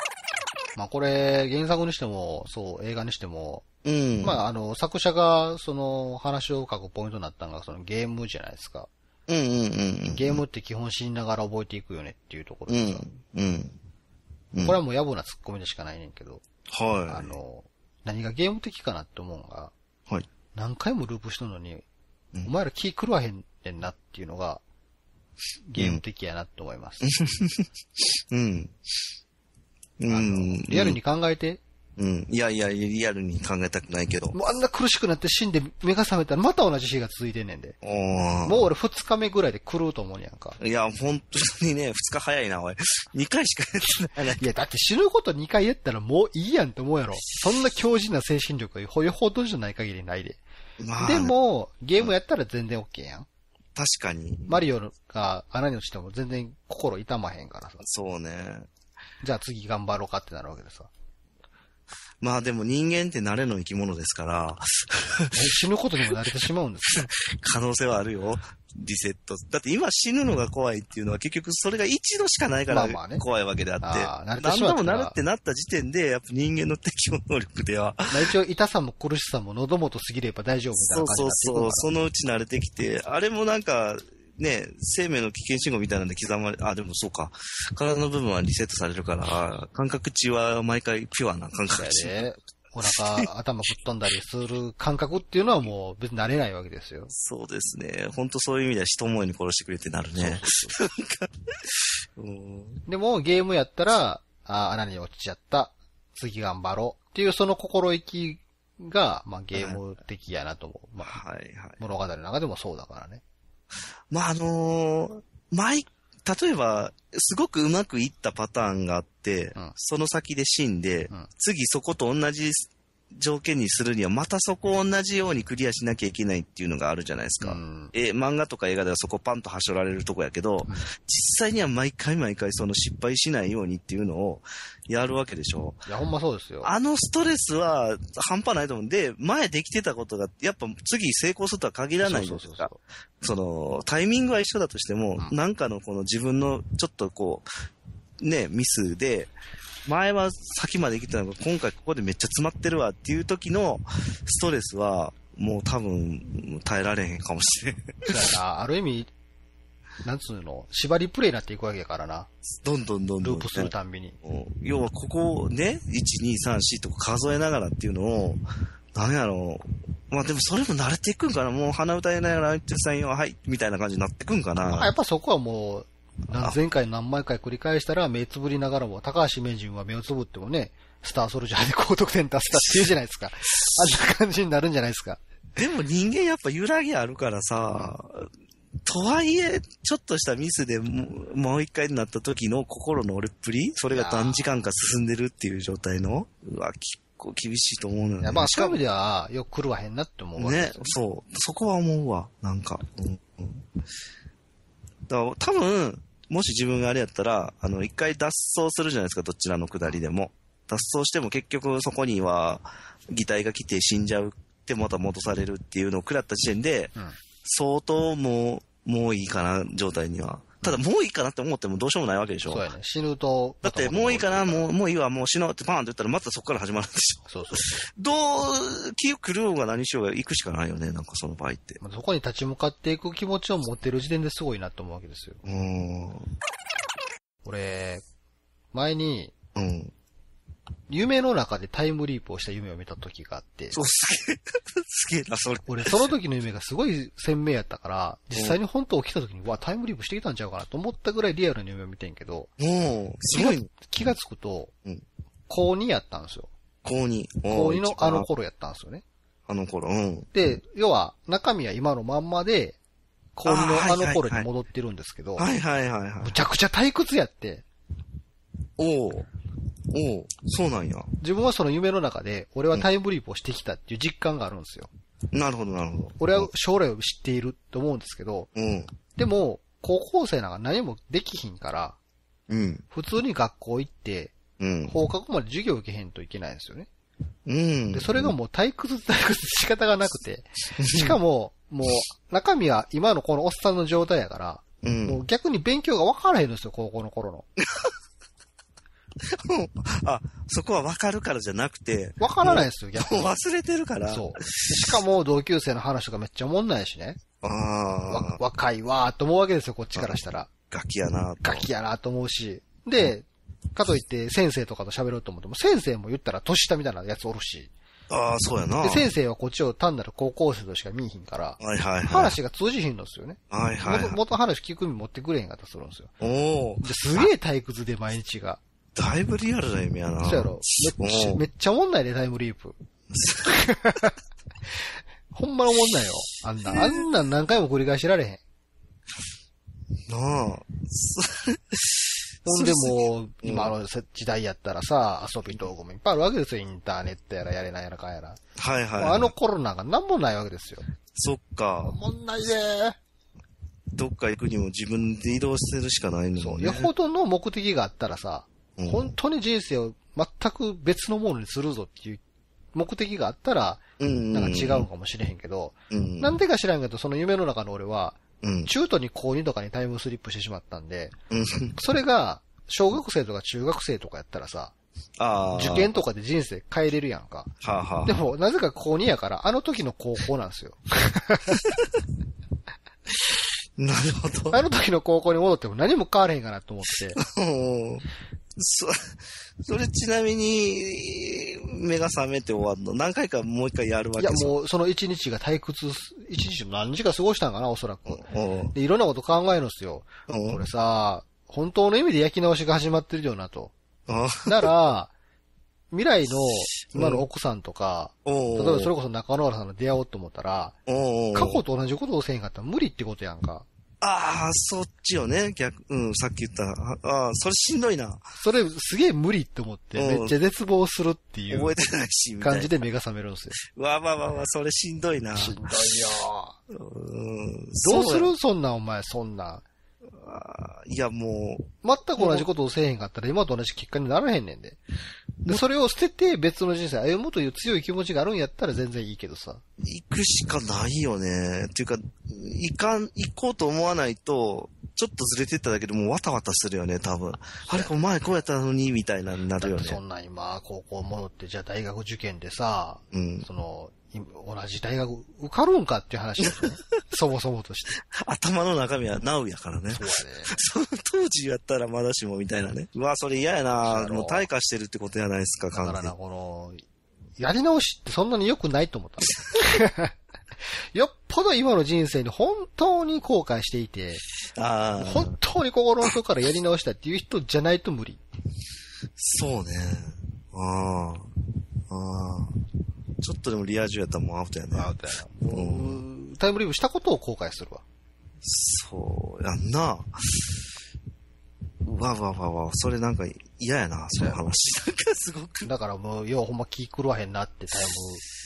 まあこれ、原作にしても、そう、映画にしても、うん、まああの、作者が、その、話を書くポイントになったのが、そのゲームじゃないですか。うんうんうん、うん、ゲームって基本死にながら覚えていくよねっていうところですよ、うん。うん。これはもう野暮な突っ込みでしかないねんけど。はい。あの、何がゲーム的かなって思うんが、はい。何回もループしとんのに、お前ら気狂わへんねんなっていうのが、ゲーム的やなって思います。うん。うん。リアルに考えて。うん。いやいや、リアルに考えたくないけど。もうあんな苦しくなって死んで目が覚めたらまた同じ日が続いてんねんで。もう俺二日目ぐらいで狂うと思うやんか。いや、本当にね、二日早いな、おい。二回しかやってない。いや、だって死ぬこと二回やったらもういいやんって思うやろ。そんな強靭な精神力はほよほどじゃない限りないで。まあ、でも、ゲームやったら全然 OK やん。確かに。マリオが穴に落ちても全然心痛まへんからさ。そうね。じゃあ次頑張ろうかってなるわけですわ。まあでも人間って慣れの生き物ですから。死ぬことにも慣れてしまうんです 可能性はあるよ。リセット。だって今死ぬのが怖いっていうのは結局それが一度しかないから怖いわけであって。まあ、ね、何度もなるってなった時点で、やっぱ人間の適応能力では。一応痛さも苦しさも喉元すぎれば大丈夫みたいな感じそうそうそう。そのうち慣れてきて、あれもなんか、ね、生命の危険信号みたいなんで刻まれ、あ、でもそうか。体の部分はリセットされるから、感覚値は毎回ピュアな感覚値。ね。お腹、頭吹っ飛んだりする感覚っていうのはもう別になれないわけですよ。そうですね。本当そういう意味では人思いに殺してくれってなるね。でもゲームやったら、あ穴に落ちちゃった。次頑張ろう。っていうその心意気が、まあゲーム的やなと思う。まあ、はいはい、物語の中でもそうだからね。まあ、あのー、毎、例えば、すごくうまくいったパターンがあって、うんその先で死んで、うん次そこと同じ条件にするには、またそこを同じようにクリアしなきゃいけないっていうのがあるじゃないですか。え、漫画とか映画ではそこパンと走られるとこやけど、実際には毎回毎回その失敗しないようにっていうのをやるわけでしょ。いや、ほんまそうですよ。あのストレスは半端ないと思うんで、前できてたことが、やっぱ次成功するとは限らないんですか。その、タイミングは一緒だとしても、うん、なんかのこの自分のちょっとこう、ね、ミスで、前は先まで行けたのが、今回ここでめっちゃ詰まってるわっていう時のストレスは、もう多分、耐えられへんかもしれん。ある意味、なんつうの、縛りプレイになっていくわけやからな。どんどんどんどん。ループするたんびに。要はここをね、1、2、3、4とか数えながらっていうのを、ダメやろう。まあでもそれも慣れていくんかな。もう鼻歌いながら、あいつムさんよ、はい、みたいな感じになっていくんかな。まあやっぱそこはもう、前回何枚か繰り返したら目つぶりながらも、高橋名人は目をつぶってもね、スターソルジャーで高得点出せたっていうじゃないですか。あんな感じになるんじゃないですか。でも人間やっぱ揺らぎあるからさ、とはいえ、ちょっとしたミスでもう一回になった時の心の折れっぷりそれが短時間か進んでるっていう状態のうわ、結構厳しいと思うのよね。まあ、しかもではよく来るわへんなって思うわね。ね、そう。そこは思うわ、なんか。うん、うん多分、もし自分があれやったら、あの、一回脱走するじゃないですか、どちらの下りでも。脱走しても結局そこには、擬態が来て死んじゃうってまた戻されるっていうのを食らった時点で、うん、相当もう、もういいかな、状態にはただもういいかなって思ってもどうしようもないわけでしょ。そうやね。死ぬと。だってもういいかな、もう、もういいわ、もう死のうってパーンって言ったらまたそこから始まるんでしょ。そうそうどう、気を狂うが何しようが行くしかないよね、なんかその場合って。そこに立ち向かっていく気持ちを持ってる時点ですごいなと思うわけですよ。うん。俺、前に、うん。夢の中でタイムリープをした夢を見た時があって。そう、すげえ、すげえな、それ。俺、その時の夢がすごい鮮明やったから、実際に本当起きた時に、わ、タイムリープしてきたんちゃうかなと思ったぐらいリアルな夢を見てんけど。おすごい。気がつくと、うん、高2やったんですよ。高2。高2のあの頃やったんですよね。あの頃、うん。で、要は、中身は今のまんまで、高2のあの頃に戻ってるんですけど。はいはいはい、はい。むちゃくちゃ退屈やって。おお。おうそうなんや。自分はその夢の中で、俺はタイムリープをしてきたっていう実感があるんですよ。なるほど、なるほど。俺は将来を知っていると思うんですけど、うん。でも、高校生なんか何もできひんから、うん。普通に学校行って、うん。放課後まで授業受けへんといけないんですよね。うん。で、それがもう退屈退屈仕方がなくて、しかも、もう、中身は今のこのおっさんの状態やから、うん。もう逆に勉強が分からへんのですよ、高校の頃の。もあ、そこはわかるからじゃなくて。わからないですよ、逆に。忘れてるから。そう。しかも、同級生の話とかめっちゃおもんないしね。ああ。若いわーと思うわけですよ、こっちからしたら。ガキやなガキやなと思うし。で、かといって先生とかと喋ろうと思っても、先生も言ったら年下みたいなやつおるし。ああ、そうやな。で、先生はこっちを単なる高校生としか見えひんから、はいはいはい、話が通じひんのっすよね。はいはい、はい、元。元話聞くに持ってくれへんかったするんですよ。おお。すげえ退屈で毎日が。だいぶリアルな味やな。そうやろ。めっちゃ、めっちゃおもんないで、タイムリープ。ほんまおもんないよ。あんな、あんな何回も繰り返しられへん。なあ。ほんでも、今の時代やったらさ、遊び道具もいっぱいあるわけですよ。インターネットやらやれないやらかやら。はいはい、はい、あの頃なんかもないわけですよ。そっか。もんないでどっか行くにも自分で移動してるしかないの、ね、よほどの目的があったらさ、本当に人生を全く別のものにするぞっていう目的があったら、なんか違うかもしれへんけど、なんでか知らんけど、その夢の中の俺は、中途に高2とかにタイムスリップしてしまったんで、それが、小学生とか中学生とかやったらさ、受験とかで人生変えれるやんか。でも、なぜか高2やから、あの時の高校なんですよ。なるほど。あの時の高校に戻っても何も変われへんかなと思って。そ、それちなみに、目が覚めて終わるの何回かもう一回やるわけいや、もうその一日が退屈、一日何時間過ごしたんかな、おそらく。で、いろんなこと考えるんですよ。これさ、本当の意味で焼き直しが始まってるよなと。なら、未来の今の奥さんとか、うん、例えばそれこそ中野原さんと出会おうと思ったら、過去と同じことをせんかったら無理ってことやんか。ああ、そっちよね、逆、うん、さっき言った。ああ、それしんどいな。それすげえ無理って思って、めっちゃ絶望するっていう。覚えてないし、感じで目が覚めるんですよ。わわわわ、それしんどいな。しんどいよ。うん、どうするそんなお前、そんな。いやもう、全く同じことをせえへんかったら今と同じ結果にならへんねんで。で、それを捨てて別の人生歩むという強い気持ちがあるんやったら全然いいけどさ。行くしかないよね。っていうか、行かん、行こうと思わないと、ちょっとずれてっただけでもうわたわたするよね、多分。あれ、前こうやったのに、みたいなん、なるよね。そんな今、高校戻って、じゃあ大学受験でさ、うん、その、同じ大学受かるんかっていう話ですね。そもそもとして。頭の中身はナウやからね。そうね。その当時やったらまだしもみたいなね。うわ、それ嫌やなもう退化してるってことやないですか、だからな、この、やり直しってそんなに良くないと思った。よっぽど今の人生に本当に後悔していて、あ本当に心の底からやり直したっていう人じゃないと無理。そうね。ああ。ああ。ちょっとでもリア充やったらもうアウトやね。アウトやな。もう、タイムリープしたことを後悔するわ。そうやんな。わわわわ、それなんか嫌やな、その話。なんかすごく。だからもう、ようほんま気狂わへんなってタイム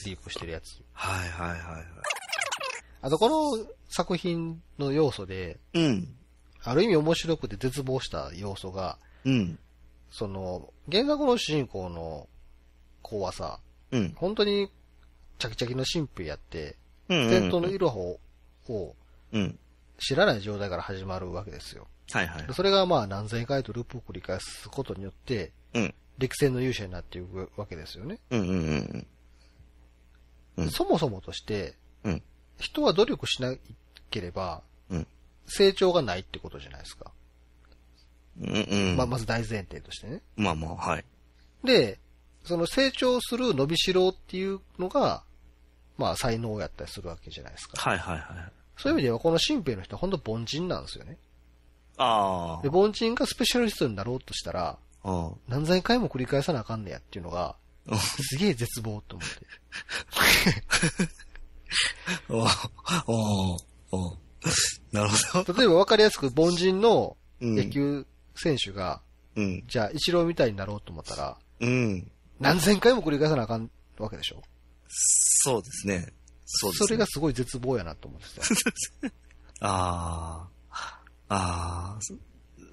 リープしてるやつ。はいはいはいはい。あとこの作品の要素で、うん。ある意味面白くて絶望した要素が、うん。その、原作の主人公の子はさ、本当に、チャキチャキの神父やって、伝統の色を、を、知らない状態から始まるわけですよ。はいはい。それがまあ何千回とループを繰り返すことによって、うん。歴戦の勇者になっていくわけですよね。そもそもとして、うん。人は努力しなければ、成長がないってことじゃないですか。うんうん。まあまず大前提としてね。まあまあ、はい。で、その成長する伸びしろっていうのが、まあ才能やったりするわけじゃないですか。はいはいはい。そういう意味ではこの新兵の人は本当凡人なんですよね。ああ。で、凡人がスペシャリストになろうとしたら、うん。何千回も繰り返さなあかんねやっていうのが、すげえ絶望と思って。おおおなるほど。例えば分かりやすく凡人の野球選手が、うん、じゃあ、一郎みたいになろうと思ったら、うん、何千回も繰り返さなあかんわけでしょそうですね。そうですね。それがすごい絶望やなと思ってた。ああ。ああ。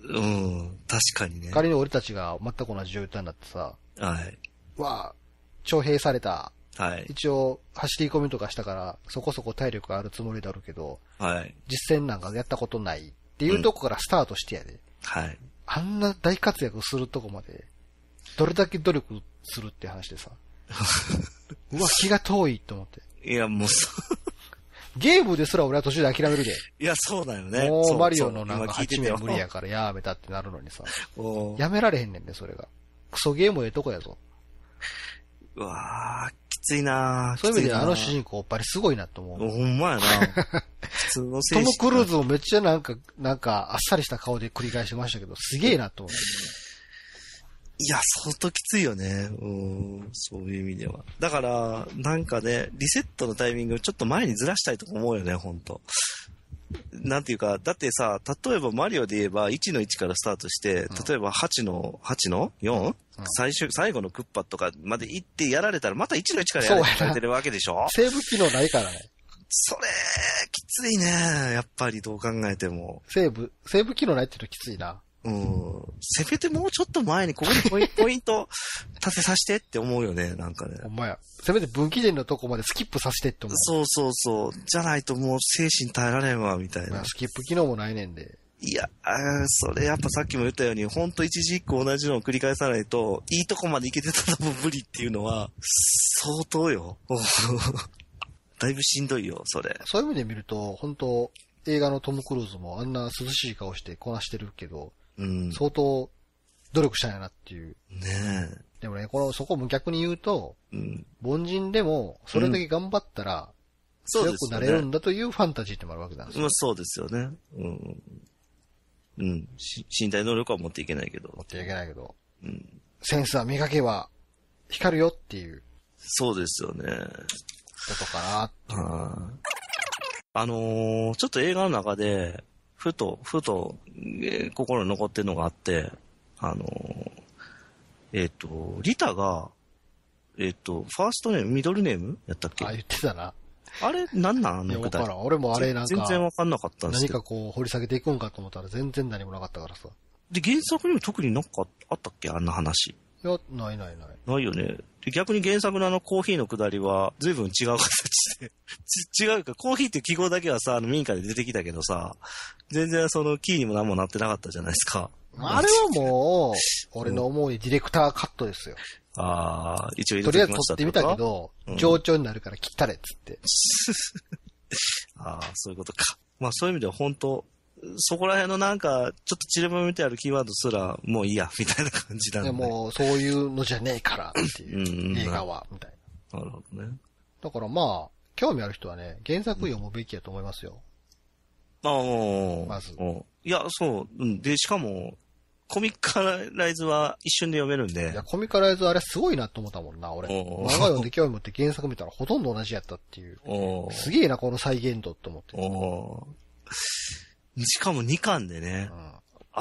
うん。確かにね。仮に俺たちが全く同じ状態になってさ。はい。は、徴兵された。はい。一応、走り込みとかしたから、そこそこ体力があるつもりだろうけど。はい。実践なんかやったことないっていうとこからスタートしてやで。うん、はい。あんな大活躍するとこまで、どれだけ努力するって話でさ。うわ、気が遠いと思って。いや、もうそう。ゲームですら俺は途中で諦めるで。いや、そうだよね。もうマリオのなんか8面無理やからやめたってなるのにさ。やめられへんねんね、それが。クソゲームええとこやぞ。うわぁ、きついなそういう意味であの主人公やっぱりすごいなと思う。ほんまやな 普通のトム・クルーズもめっちゃなんか、なんかあっさりした顔で繰り返してましたけど、すげえなと思う。いや、相当きついよね。うん、そういう意味では。だから、なんかね、リセットのタイミングをちょっと前にずらしたいと思うよね、ほんと。なんていうか、だってさ、例えばマリオで言えば1の1からスタートして、例えば8の、8の 4?、最終、最後のクッパとかまで行ってやられたら、また1の1からやられてるわけでしょセーブ機能ないからね。それ、きついね。やっぱりどう考えても。セーブ、セーブ機能ないってときついな。うん、せめてもうちょっと前にここにポイポイント立てさせてって思うよね、なんかね。ほんまや。せめて分岐点のとこまでスキップさせてって思う。そうそうそう。じゃないともう精神耐えられんわ、みたいな。スキップ機能もないねんで。いや、それやっぱさっきも言ったように、ほんと一時一個同じのを繰り返さないと、いいとこまでいけてたのも無理っていうのは、相当よ。だいぶしんどいよ、それ。そういう意味で見ると、本当映画のトム・クルーズもあんな涼しい顔してこなしてるけど、うん、相当努力したんやなっていう。ねえ。でもね、この、そこも逆に言うと、うん、凡人でも、それだけ頑張ったら、強くなれるんだというファンタジーってもあるわけなんですよ。まあそうですよね。うん。うん。身体能力は持っていけないけど。持っていけないけど。うん。センスは磨けば、光るよっていう。そうですよね。ことかな。ああのー、ちょっと映画の中で、ふと、ふと、えー、心に残ってるのがあって、あのー、えっ、ー、と、リタが、えっ、ー、と、ファーストネーム、ミドルネームやったっけあ、言ってたな。あれ、なんなんあのくだり。から俺もあれなんか。全然わかんなかったんですけど。何かこう、掘り下げていくんかと思ったら全然何もなかったからさ。で、原作にも特になんかあったっけあんな話。いや、ないないない。ないよね。逆に原作のあのコーヒーのくだりは、随分違う形で 違うか、コーヒーって記号だけはさ、あの民家で出てきたけどさ、全然そのキーにも何もなってなかったじゃないですか。あれはもう、俺の思うディレクターカットですよ。うん、ああ、一応入れてきましたとりあえず撮ってみたけど、上調になるから切ったれっつって。ああ、そういうことか。まあそういう意味では本当、そこら辺のなんか、ちょっと散りばめてあるキーワードすら、もういいや、みたいな感じなんで。もう、そういうのじゃねえから、っていう、映画は、みたいな。なるほどね。だからまあ、興味ある人はね、原作読むべきやと思いますよ。ああ、まず。いや、そう。で、しかも、コミカライズは一瞬で読めるんで。いや、コミカライズあれすごいなと思ったもんな、俺。漫画読んで興味持って原作見たらほとんど同じやったっていう。すげえな、この再現度って思って。しかも2巻でね、ああ、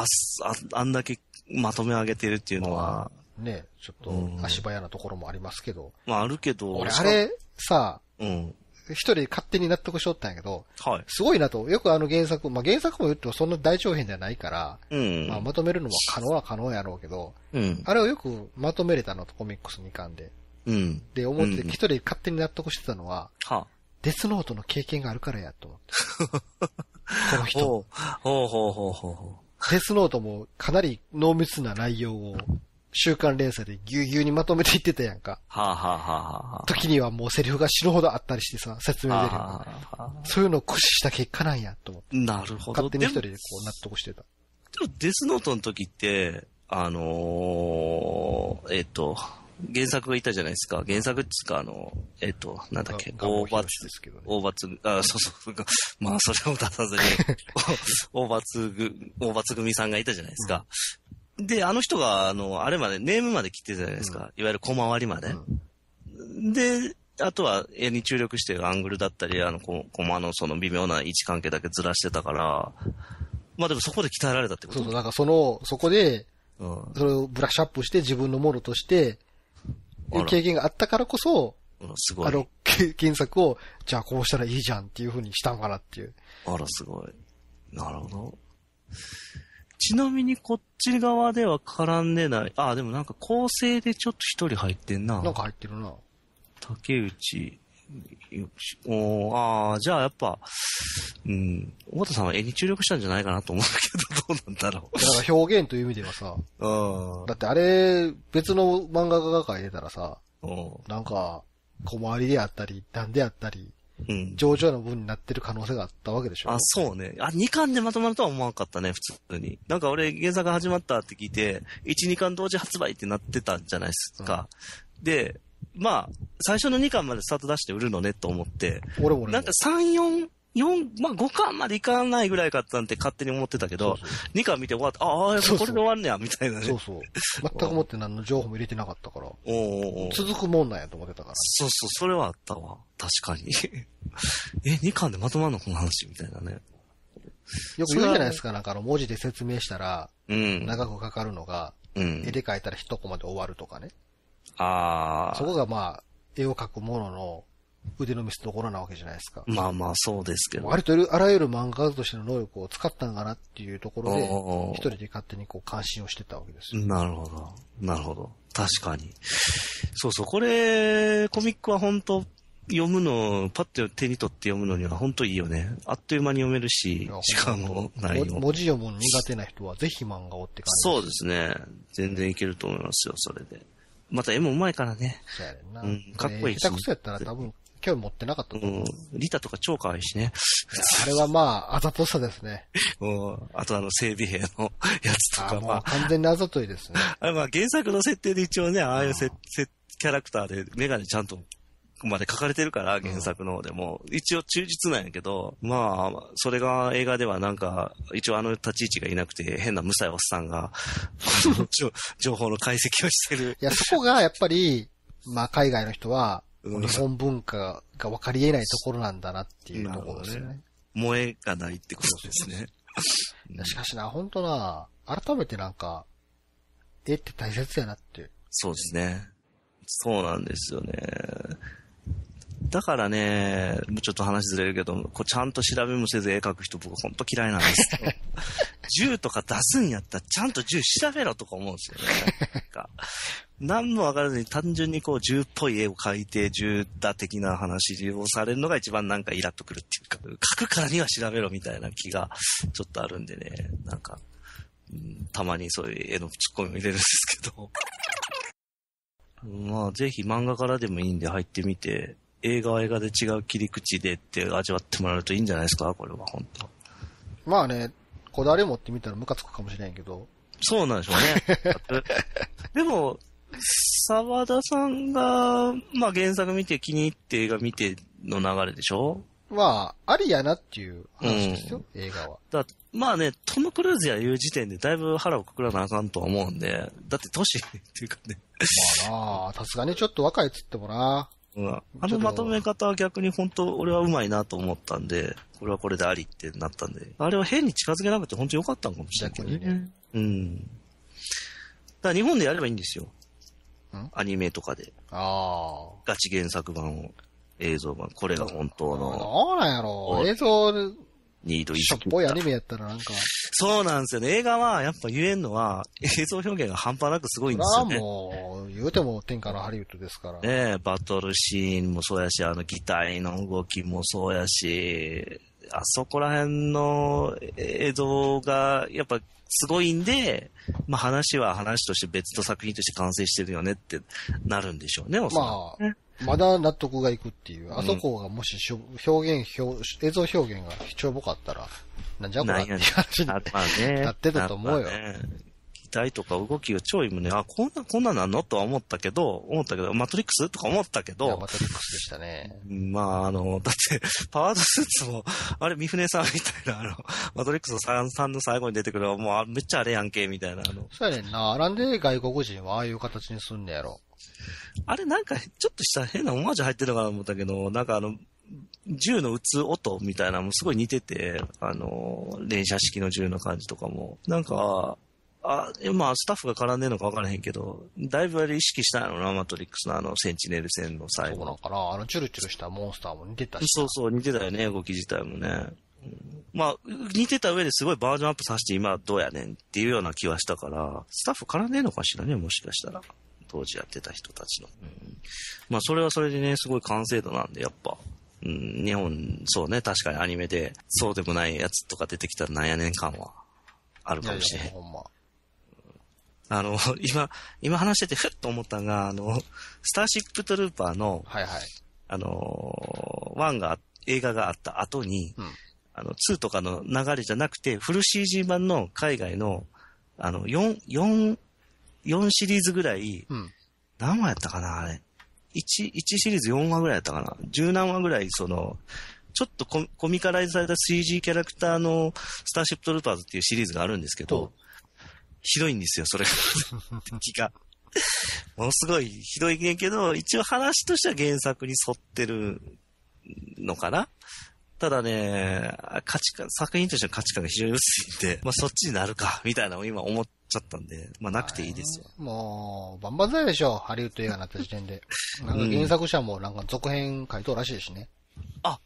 あんだけまとめ上げてるっていうのは、ね、ちょっと足早なところもありますけど。まああるけど。俺あれ、さ、うん。一人勝手に納得しとったんやけど、はい。すごいなと、よくあの原作、まあ原作も言ってもそんな大長編じゃないから、うん。まあまとめるのも可能は可能やろうけど、うん。あれをよくまとめれたのとコミックス2巻で。うん。で、思って一人勝手に納得してたのは、は、う、ん、デスノートの経験があるからやと思って。この人。ほうほうほうほうほう。デスノートもかなり濃密な内容を週刊連載でぎゅうぎゅうにまとめていってたやんか。はあ、はあははあ、時にはもうセリフが死ぬほどあったりしてさ、説明出る、はあはあ、そういうのを駆使した結果なんや、と思って。なるほど。勝手に一人でこう納得してた。でもデスノートの時って、あのー、えっ、と、原作がいたじゃないですか。原作っつか、あの、えっ、ー、と、なんだっけ、大罰、ね、大罰、あ、そうそう、まあ、それを出さずに、大罰ぐ、大罰組さんがいたじゃないですか。うん、で、あの人が、あの、あれまで、ネームまで切ってたじゃないですか。うん、いわゆる小回りまで。うん、で、あとは絵に注力してアングルだったり、あの、コマのその微妙な位置関係だけずらしてたから、まあでもそこで鍛えられたってことそうそう、なんかその、そこで、うん、それをブラッシュアップして自分のものとして、いう経験があったからこそ、すごい。あの、検索を、じゃあこうしたらいいじゃんっていうふうにしたんかなっていう。あら、すごい。なるほど。ちなみにこっち側では絡んでない。あ、でもなんか構成でちょっと一人入ってんな。なんか入ってるな。竹内、おああ、じゃあやっぱ、うん、大田さんは絵に注力したんじゃないかなと思うけど、どうなんだろう。だから表現という意味ではさ、うん。だってあれ、別の漫画家が描いてたらさ、うん。なんか、小回りであったり、んであったり、うん。上々の分になってる可能性があったわけでしょ。あ、そうね。あ、2巻でまとまるとは思わなかったね、普通に。なんか俺、原作が始まったって聞いて、1、2巻同時発売ってなってたんじゃないですか。うん、で、まあ、最初の2巻までスタート出して売るのねと思って、俺俺なんか3、4、4、まあ5巻までいかないぐらいかったんて勝手に思ってたけど、そうそう2巻見て終わって、ああ、これで終わんねや、みたいなね。そうそう。全くもって何の情報も入れてなかったから、おーおー続くもんなんやと思ってたから。そうそう、それはあったわ。確かに。え、2巻でまとまんのこの話、みたいなね。よく言うじゃないですか、なんかあの文字で説明したら、うん。長くかかるのが、うん、絵で描いたら一コマで終わるとかね。ああ。そこがまあ、絵を描くものの腕の見せ所なわけじゃないですか。まあまあ、そうですけど。ありとあらゆる漫画家としての能力を使ったんかなっていうところで、一人で勝手にこう関心をしてたわけですよ。なるほど。なるほど。確かに。そうそう、これ、コミックは本当読むの、パッと手に取って読むのには本当いいよね。あっという間に読めるし、時間もないも。文字読むの苦手な人はぜひ漫画をって感じ。そうですね。全然いけると思いますよ、それで。また絵もうまいからね。そうやねんな。うん、かっこいいし。下手くそやったら多分、興味持ってなかったと思う。うん、リタとか超可愛いしね。あれはまあ、あざとさですね。うん。あとあの、整備兵のやつとかまあ。完全にあざといですね。あまあ、原作の設定で一応ね、ああいうせ、せ、キャラクターでメガネちゃんとまで書かれてるから、原作の方でも。一応忠実なんやけど、まあ、それが映画ではなんか、一応あの立ち位置がいなくて、変な無才おっさんが、情報の解析をしてる。いや、そこがやっぱり、まあ海外の人は、日本文化が分かり得ないところなんだなっていうところですね。ね萌えがないってことですね。しかしな、本当な、改めてなんか、絵って大切やなって。そうですね。そうなんですよね。だからね、ちょっと話ずれるけど、こうちゃんと調べもせず絵描く人僕本当嫌いなんですけど、銃とか出すんやったらちゃんと銃調べろとか思うんですよね。なん何もわからずに単純にこう銃っぽい絵を描いて銃だ的な話をされるのが一番なんかイラっとくるっていうか、描くからには調べろみたいな気がちょっとあるんでね、なんか、ん、たまにそういう絵のツッコミを入れるんですけど。まあ、ぜひ漫画からでもいいんで入ってみて、映画は映画で違う切り口でって味わってもらうといいんじゃないですかこれは本当。まあね、こだわり持ってみたらムカつくかもしれんけど。そうなんでしょうね。でも、沢田さんが、まあ原作見て気に入って映画見ての流れでしょまあ、ありやなっていう話ですよ、うん、映画は。だまあね、トム・クルーズやいう時点でだいぶ腹をくくらなあかんと思うんで、だって年っていうかね。まあなさすがにちょっと若いっつってもな。うん、あのまとめ方は逆に本当俺はうまいなと思ったんで、これはこれでありってなったんで、あれは変に近づけなくて本当に良かったんかもしれないけどね。うん。だから日本でやればいいんですよ。アニメとかで。ああ。ガチ原作版を。映像版。これが本当の。どうなんやろ映像ニードイズ。っぽいアニメやったらなんか。そうなんですよね。映画はやっぱ言えんのは映像表現が半端なくすごいんですよね。もう、言うても天下のハリウッドですから。ねバトルシーンもそうやし、あの、擬態の動きもそうやし、あそこら辺の映像がやっぱすごいんで、まあ話は話として別の作品として完成してるよねってなるんでしょうね、おそらく。まあまだ納得がいくっていう。あそこがもししょ、表現表、映像表現が一応ぼかったら、なんじゃこらってい感じになってたと思うよ。体とか動きが超いいね。あ、こんな、こんななのとは思ったけど、思ったけど、マトリックスとか思ったけど。マトリックスでしたね。まあ、あの、だって、パワードスーツも、あれ、ミフネさんみたいな、あの、マトリックスの 3, 3の最後に出てくる、もう、めっちゃあれやんけ、みたいな、あの。そうやねんな。なんで外国人はああいう形にすんねやろ。あれなんか、ちょっとした変なオマージュ入ってるのかなと思ったけど、なんかあの、銃の撃つ音みたいなのもすごい似てて、あの、連射式の銃の感じとかも。なんか、あ、まあ、スタッフが絡んでるのか分からへんけど、だいぶあれ意識したのな、マトリックスのあの、センチネル戦の最後。そうなんかな、あの、チュルチュルしたモンスターも似てたし。そうそう、似てたよね、動き自体もね。まあ、似てた上ですごいバージョンアップさせて今どうやねんっていうような気はしたから、スタッフ絡んでんのかしらね、もしかしたら。当時やってた人たちの。うん、まあ、それはそれでね、すごい完成度なんで、やっぱ。うん、日本、そうね、確かにアニメで、そうでもないやつとか出てきたらなんやねん感は、あるかもしれなん。いやいやあの、今、今話しててふっと思ったのが、あの、スターシップトルーパーの、はいはい。あの、1が、映画があった後に、うん、あの、2とかの流れじゃなくて、フル CG 版の海外の、あの、4、4 4シリーズぐらい、うん、何話やったかな、あれ。1、1シリーズ4話ぐらいやったかな。10何話ぐらい、その、ちょっとココミカライズされた CG キャラクターのスターシップトルーパーズっていうシリーズがあるんですけど、ひどいんですよ、それが。気が。ものすごいひどいねんけど、一応話としては原作に沿ってるのかなただね、価値観、作品としての価値観が非常に薄いんで、まあそっちになるか、みたいなのを今思っちゃったんで、まあなくていいですよ。もう、バンバン剤でしょ、ハリウッド映画になった時点で。なんか原作者もなんか続編回答らしいしね。あ、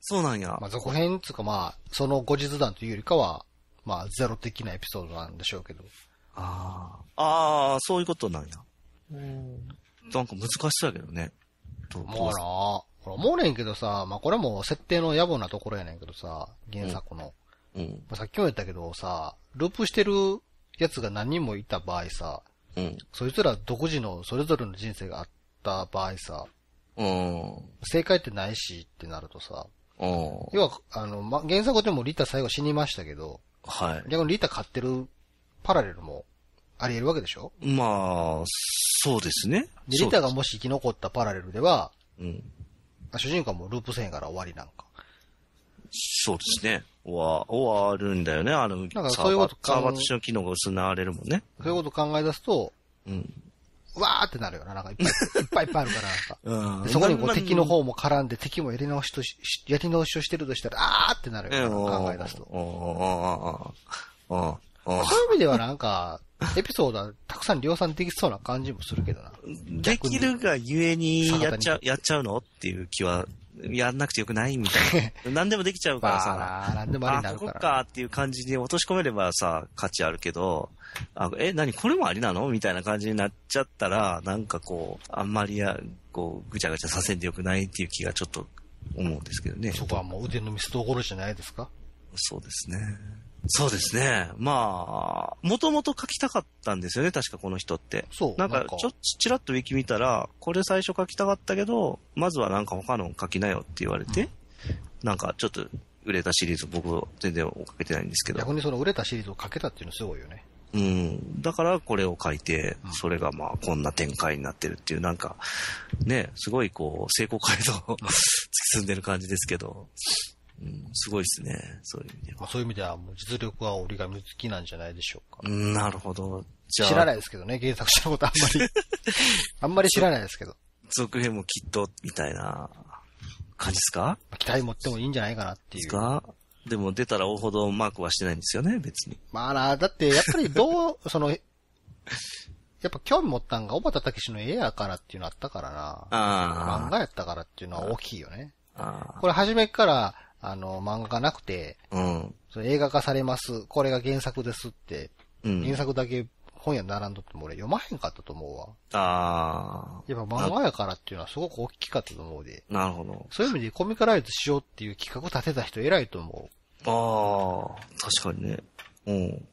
そうなんや。まあ続編つうかまあ、その後日談というよりかは、まあゼロ的なエピソードなんでしょうけど。ああ、ああ、そういうことなんや。うん。なんか難しそうやけどね。もうなこれ思うねんけどさ、まあ、これも設定の野暮なところやねんけどさ、原作の。うん。まあ、さっきも言ったけどさ、ループしてるやつが何人もいた場合さ、うん。そいつら独自のそれぞれの人生があった場合さ、うん。正解ってないしってなるとさ、うん。要は、あの、まあ、原作でもリタ最後死にましたけど、はい。逆にリタ買ってるパラレルもあり得るわけでしょまあ、そうですね。で、リタがもし生き残ったパラレルでは、うん。あ主人公もループせんやから終わりなんか。そうですね。終わ終わるんだよね、あの、なんかそういうことサーバーとしての機能が失われるもんね。そういうこと考え出すと、うん。わーってなるよな、なんかいっぱい いっぱいいっぱいあるから、なんか。うん、そこにこう敵の方も絡んで、敵もやり直しとし、やり直しをしてるとしたら、あーってなるよな、考え出すと。そういう意味ではなんか、エピソードはたくさん量産できそうな感じもするけどな。できるがゆえに、やっちゃう、やっちゃうのっていう気は、やんなくてよくないみたいな。何でもできちゃうからさ、何でもありなここかっていう感じに落とし込めればさ、価値あるけど、あえ、何これもありなのみたいな感じになっちゃったら、なんかこう、あんまりや、こう、ぐちゃぐちゃさせんでよくないっていう気がちょっと思うんですけどね。そこはもう腕の見せ所じゃないですかそうですね。そうですね。まあ、もともと書きたかったんですよね、確かこの人って。そう。なんか、ちょ、ちらっとウ見たら、これ最初書きたかったけど、まずはなんか他の書きなよって言われて、うん、なんかちょっと売れたシリーズ僕全然追っかけてないんですけど。逆にその売れたシリーズを書けたっていうのすごいよね。うん。だからこれを書いて、それがまあこんな展開になってるっていう、なんか、ね、すごいこう、成功回路を突き進んでる感じですけど。うん、すごいですね。そういう意味では。そういう意味では、もう実力は折り紙付きなんじゃないでしょうか。なるほど。じゃあ。知らないですけどね、原作したことあんまり あんまり知らないですけど。続編もきっと、みたいな感じですか期待持ってもいいんじゃないかなっていう。ですかでも出たら大ほどマークはしてないんですよね、別に。まあな、だってやっぱりどう、その、やっぱ興味持ったんが、小畑武史の絵やからっていうのあったからな。ああ。漫画やったからっていうのは大きいよね。ああ。これ初めから、あの、漫画がなくて、うん。そ映画化されます。これが原作ですって、うん。原作だけ本屋並んどっても俺読まへんかったと思うわ。ああ。やっぱ漫画やからっていうのはすごく大きかったと思うで。なるほど。そういう意味でコミカライズしようっていう企画を立てた人偉いと思う。ああ、確かにね。うん。こ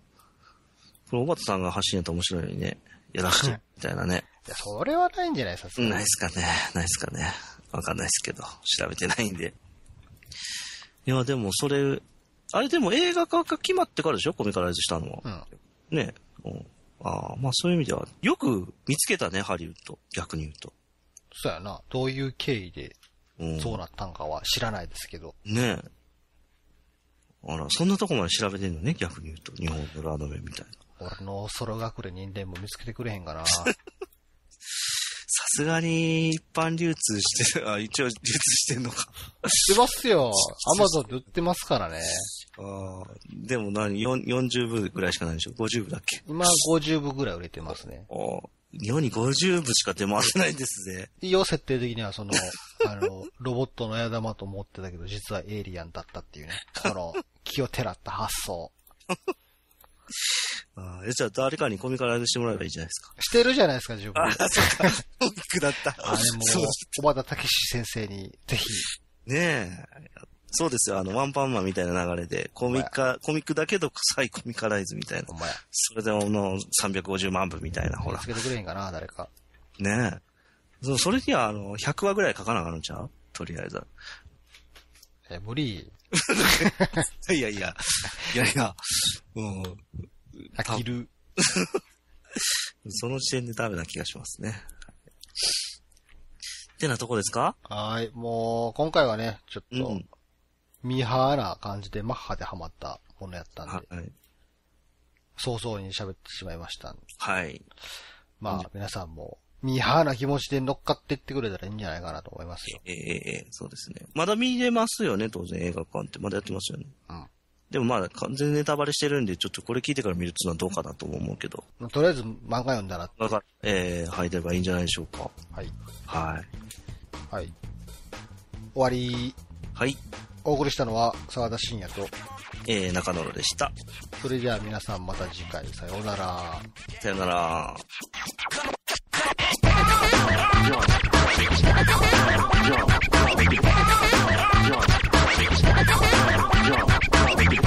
れ、小畑さんが発信やったら面白いね。やらして、みたいなね。いや、それはないんじゃないさすがに。ないっすかね。ないっすかね。わかんないっすけど。調べてないんで。いや、でもそれ、あれでも映画化が決まってからでしょコミカライズしたのは。うん、ねえ。うん、ああ、まあそういう意味では、よく見つけたね、ハリウッド。逆に言うと。そうやな。どういう経緯で、そうなったんかは知らないですけど。うん、ねえ。あら、そんなとこまで調べてんのね、逆に言うと。日本のラードメンみたいな。俺のソロくれ人間も見つけてくれへんかな。さすがに一般流通して、あ、一応流通してんのか。してますよ。アマゾンで売ってますからね。ああ、でも何 ?40 部ぐらいしかないでしょ ?50 部だっけ今50部ぐらい売れてますね。日世に50部しか出回ってないんですね。よ、設定的にはその、あの、ロボットの矢玉と思ってたけど、実はエイリアンだったっていうね。この、気をてらった発想。ああ、じゃあ誰かにコミカライズしてもらえばいいじゃないですか。してるじゃないですか、自分。あ、そうか。コミックだった。あれも、小畑武史先生に、ぜひ。ねえ。そうですよ、あの、ワンパンマンみたいな流れで、コミカ、コミックだけど臭いコミカライズみたいな。お前。それでもの、350万部みたいな、ほら。つけてくれへんかな、誰か。ねえ。そそれには、あの、100話ぐらい書かなあかんちゃうとりあえず。え、無理。いやいや。いやいや。うん。飽きる。その時点でダメな気がしますね。ってなとこですかはい。もう、今回はね、ちょっと、ミハーな感じでマッハでハマったものやったんで、早々に喋ってしまいました。はい。まあ、皆さんも、ミハーな気持ちで乗っかってってくれたらいいんじゃないかなと思いますよ。ええそうですね。まだ見れますよね、当然映画館って。まだやってますよね。うん。でもまあ、完全ネタバレしてるんで、ちょっとこれ聞いてから見るっていうのはどうかなと思うけど。とりあえず漫画読んだら。漫画、えー、入ればいいんじゃないでしょうか。はい。はい。はい。終わり。はい。お送りしたのは、沢田信也と、えー、中野でした。それじゃあ皆さんまた次回、さようなら。さようなら。Jump.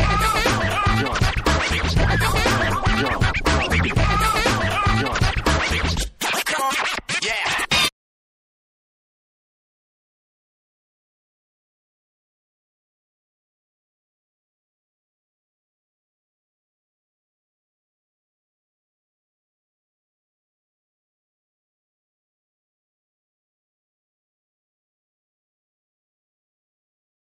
Jump.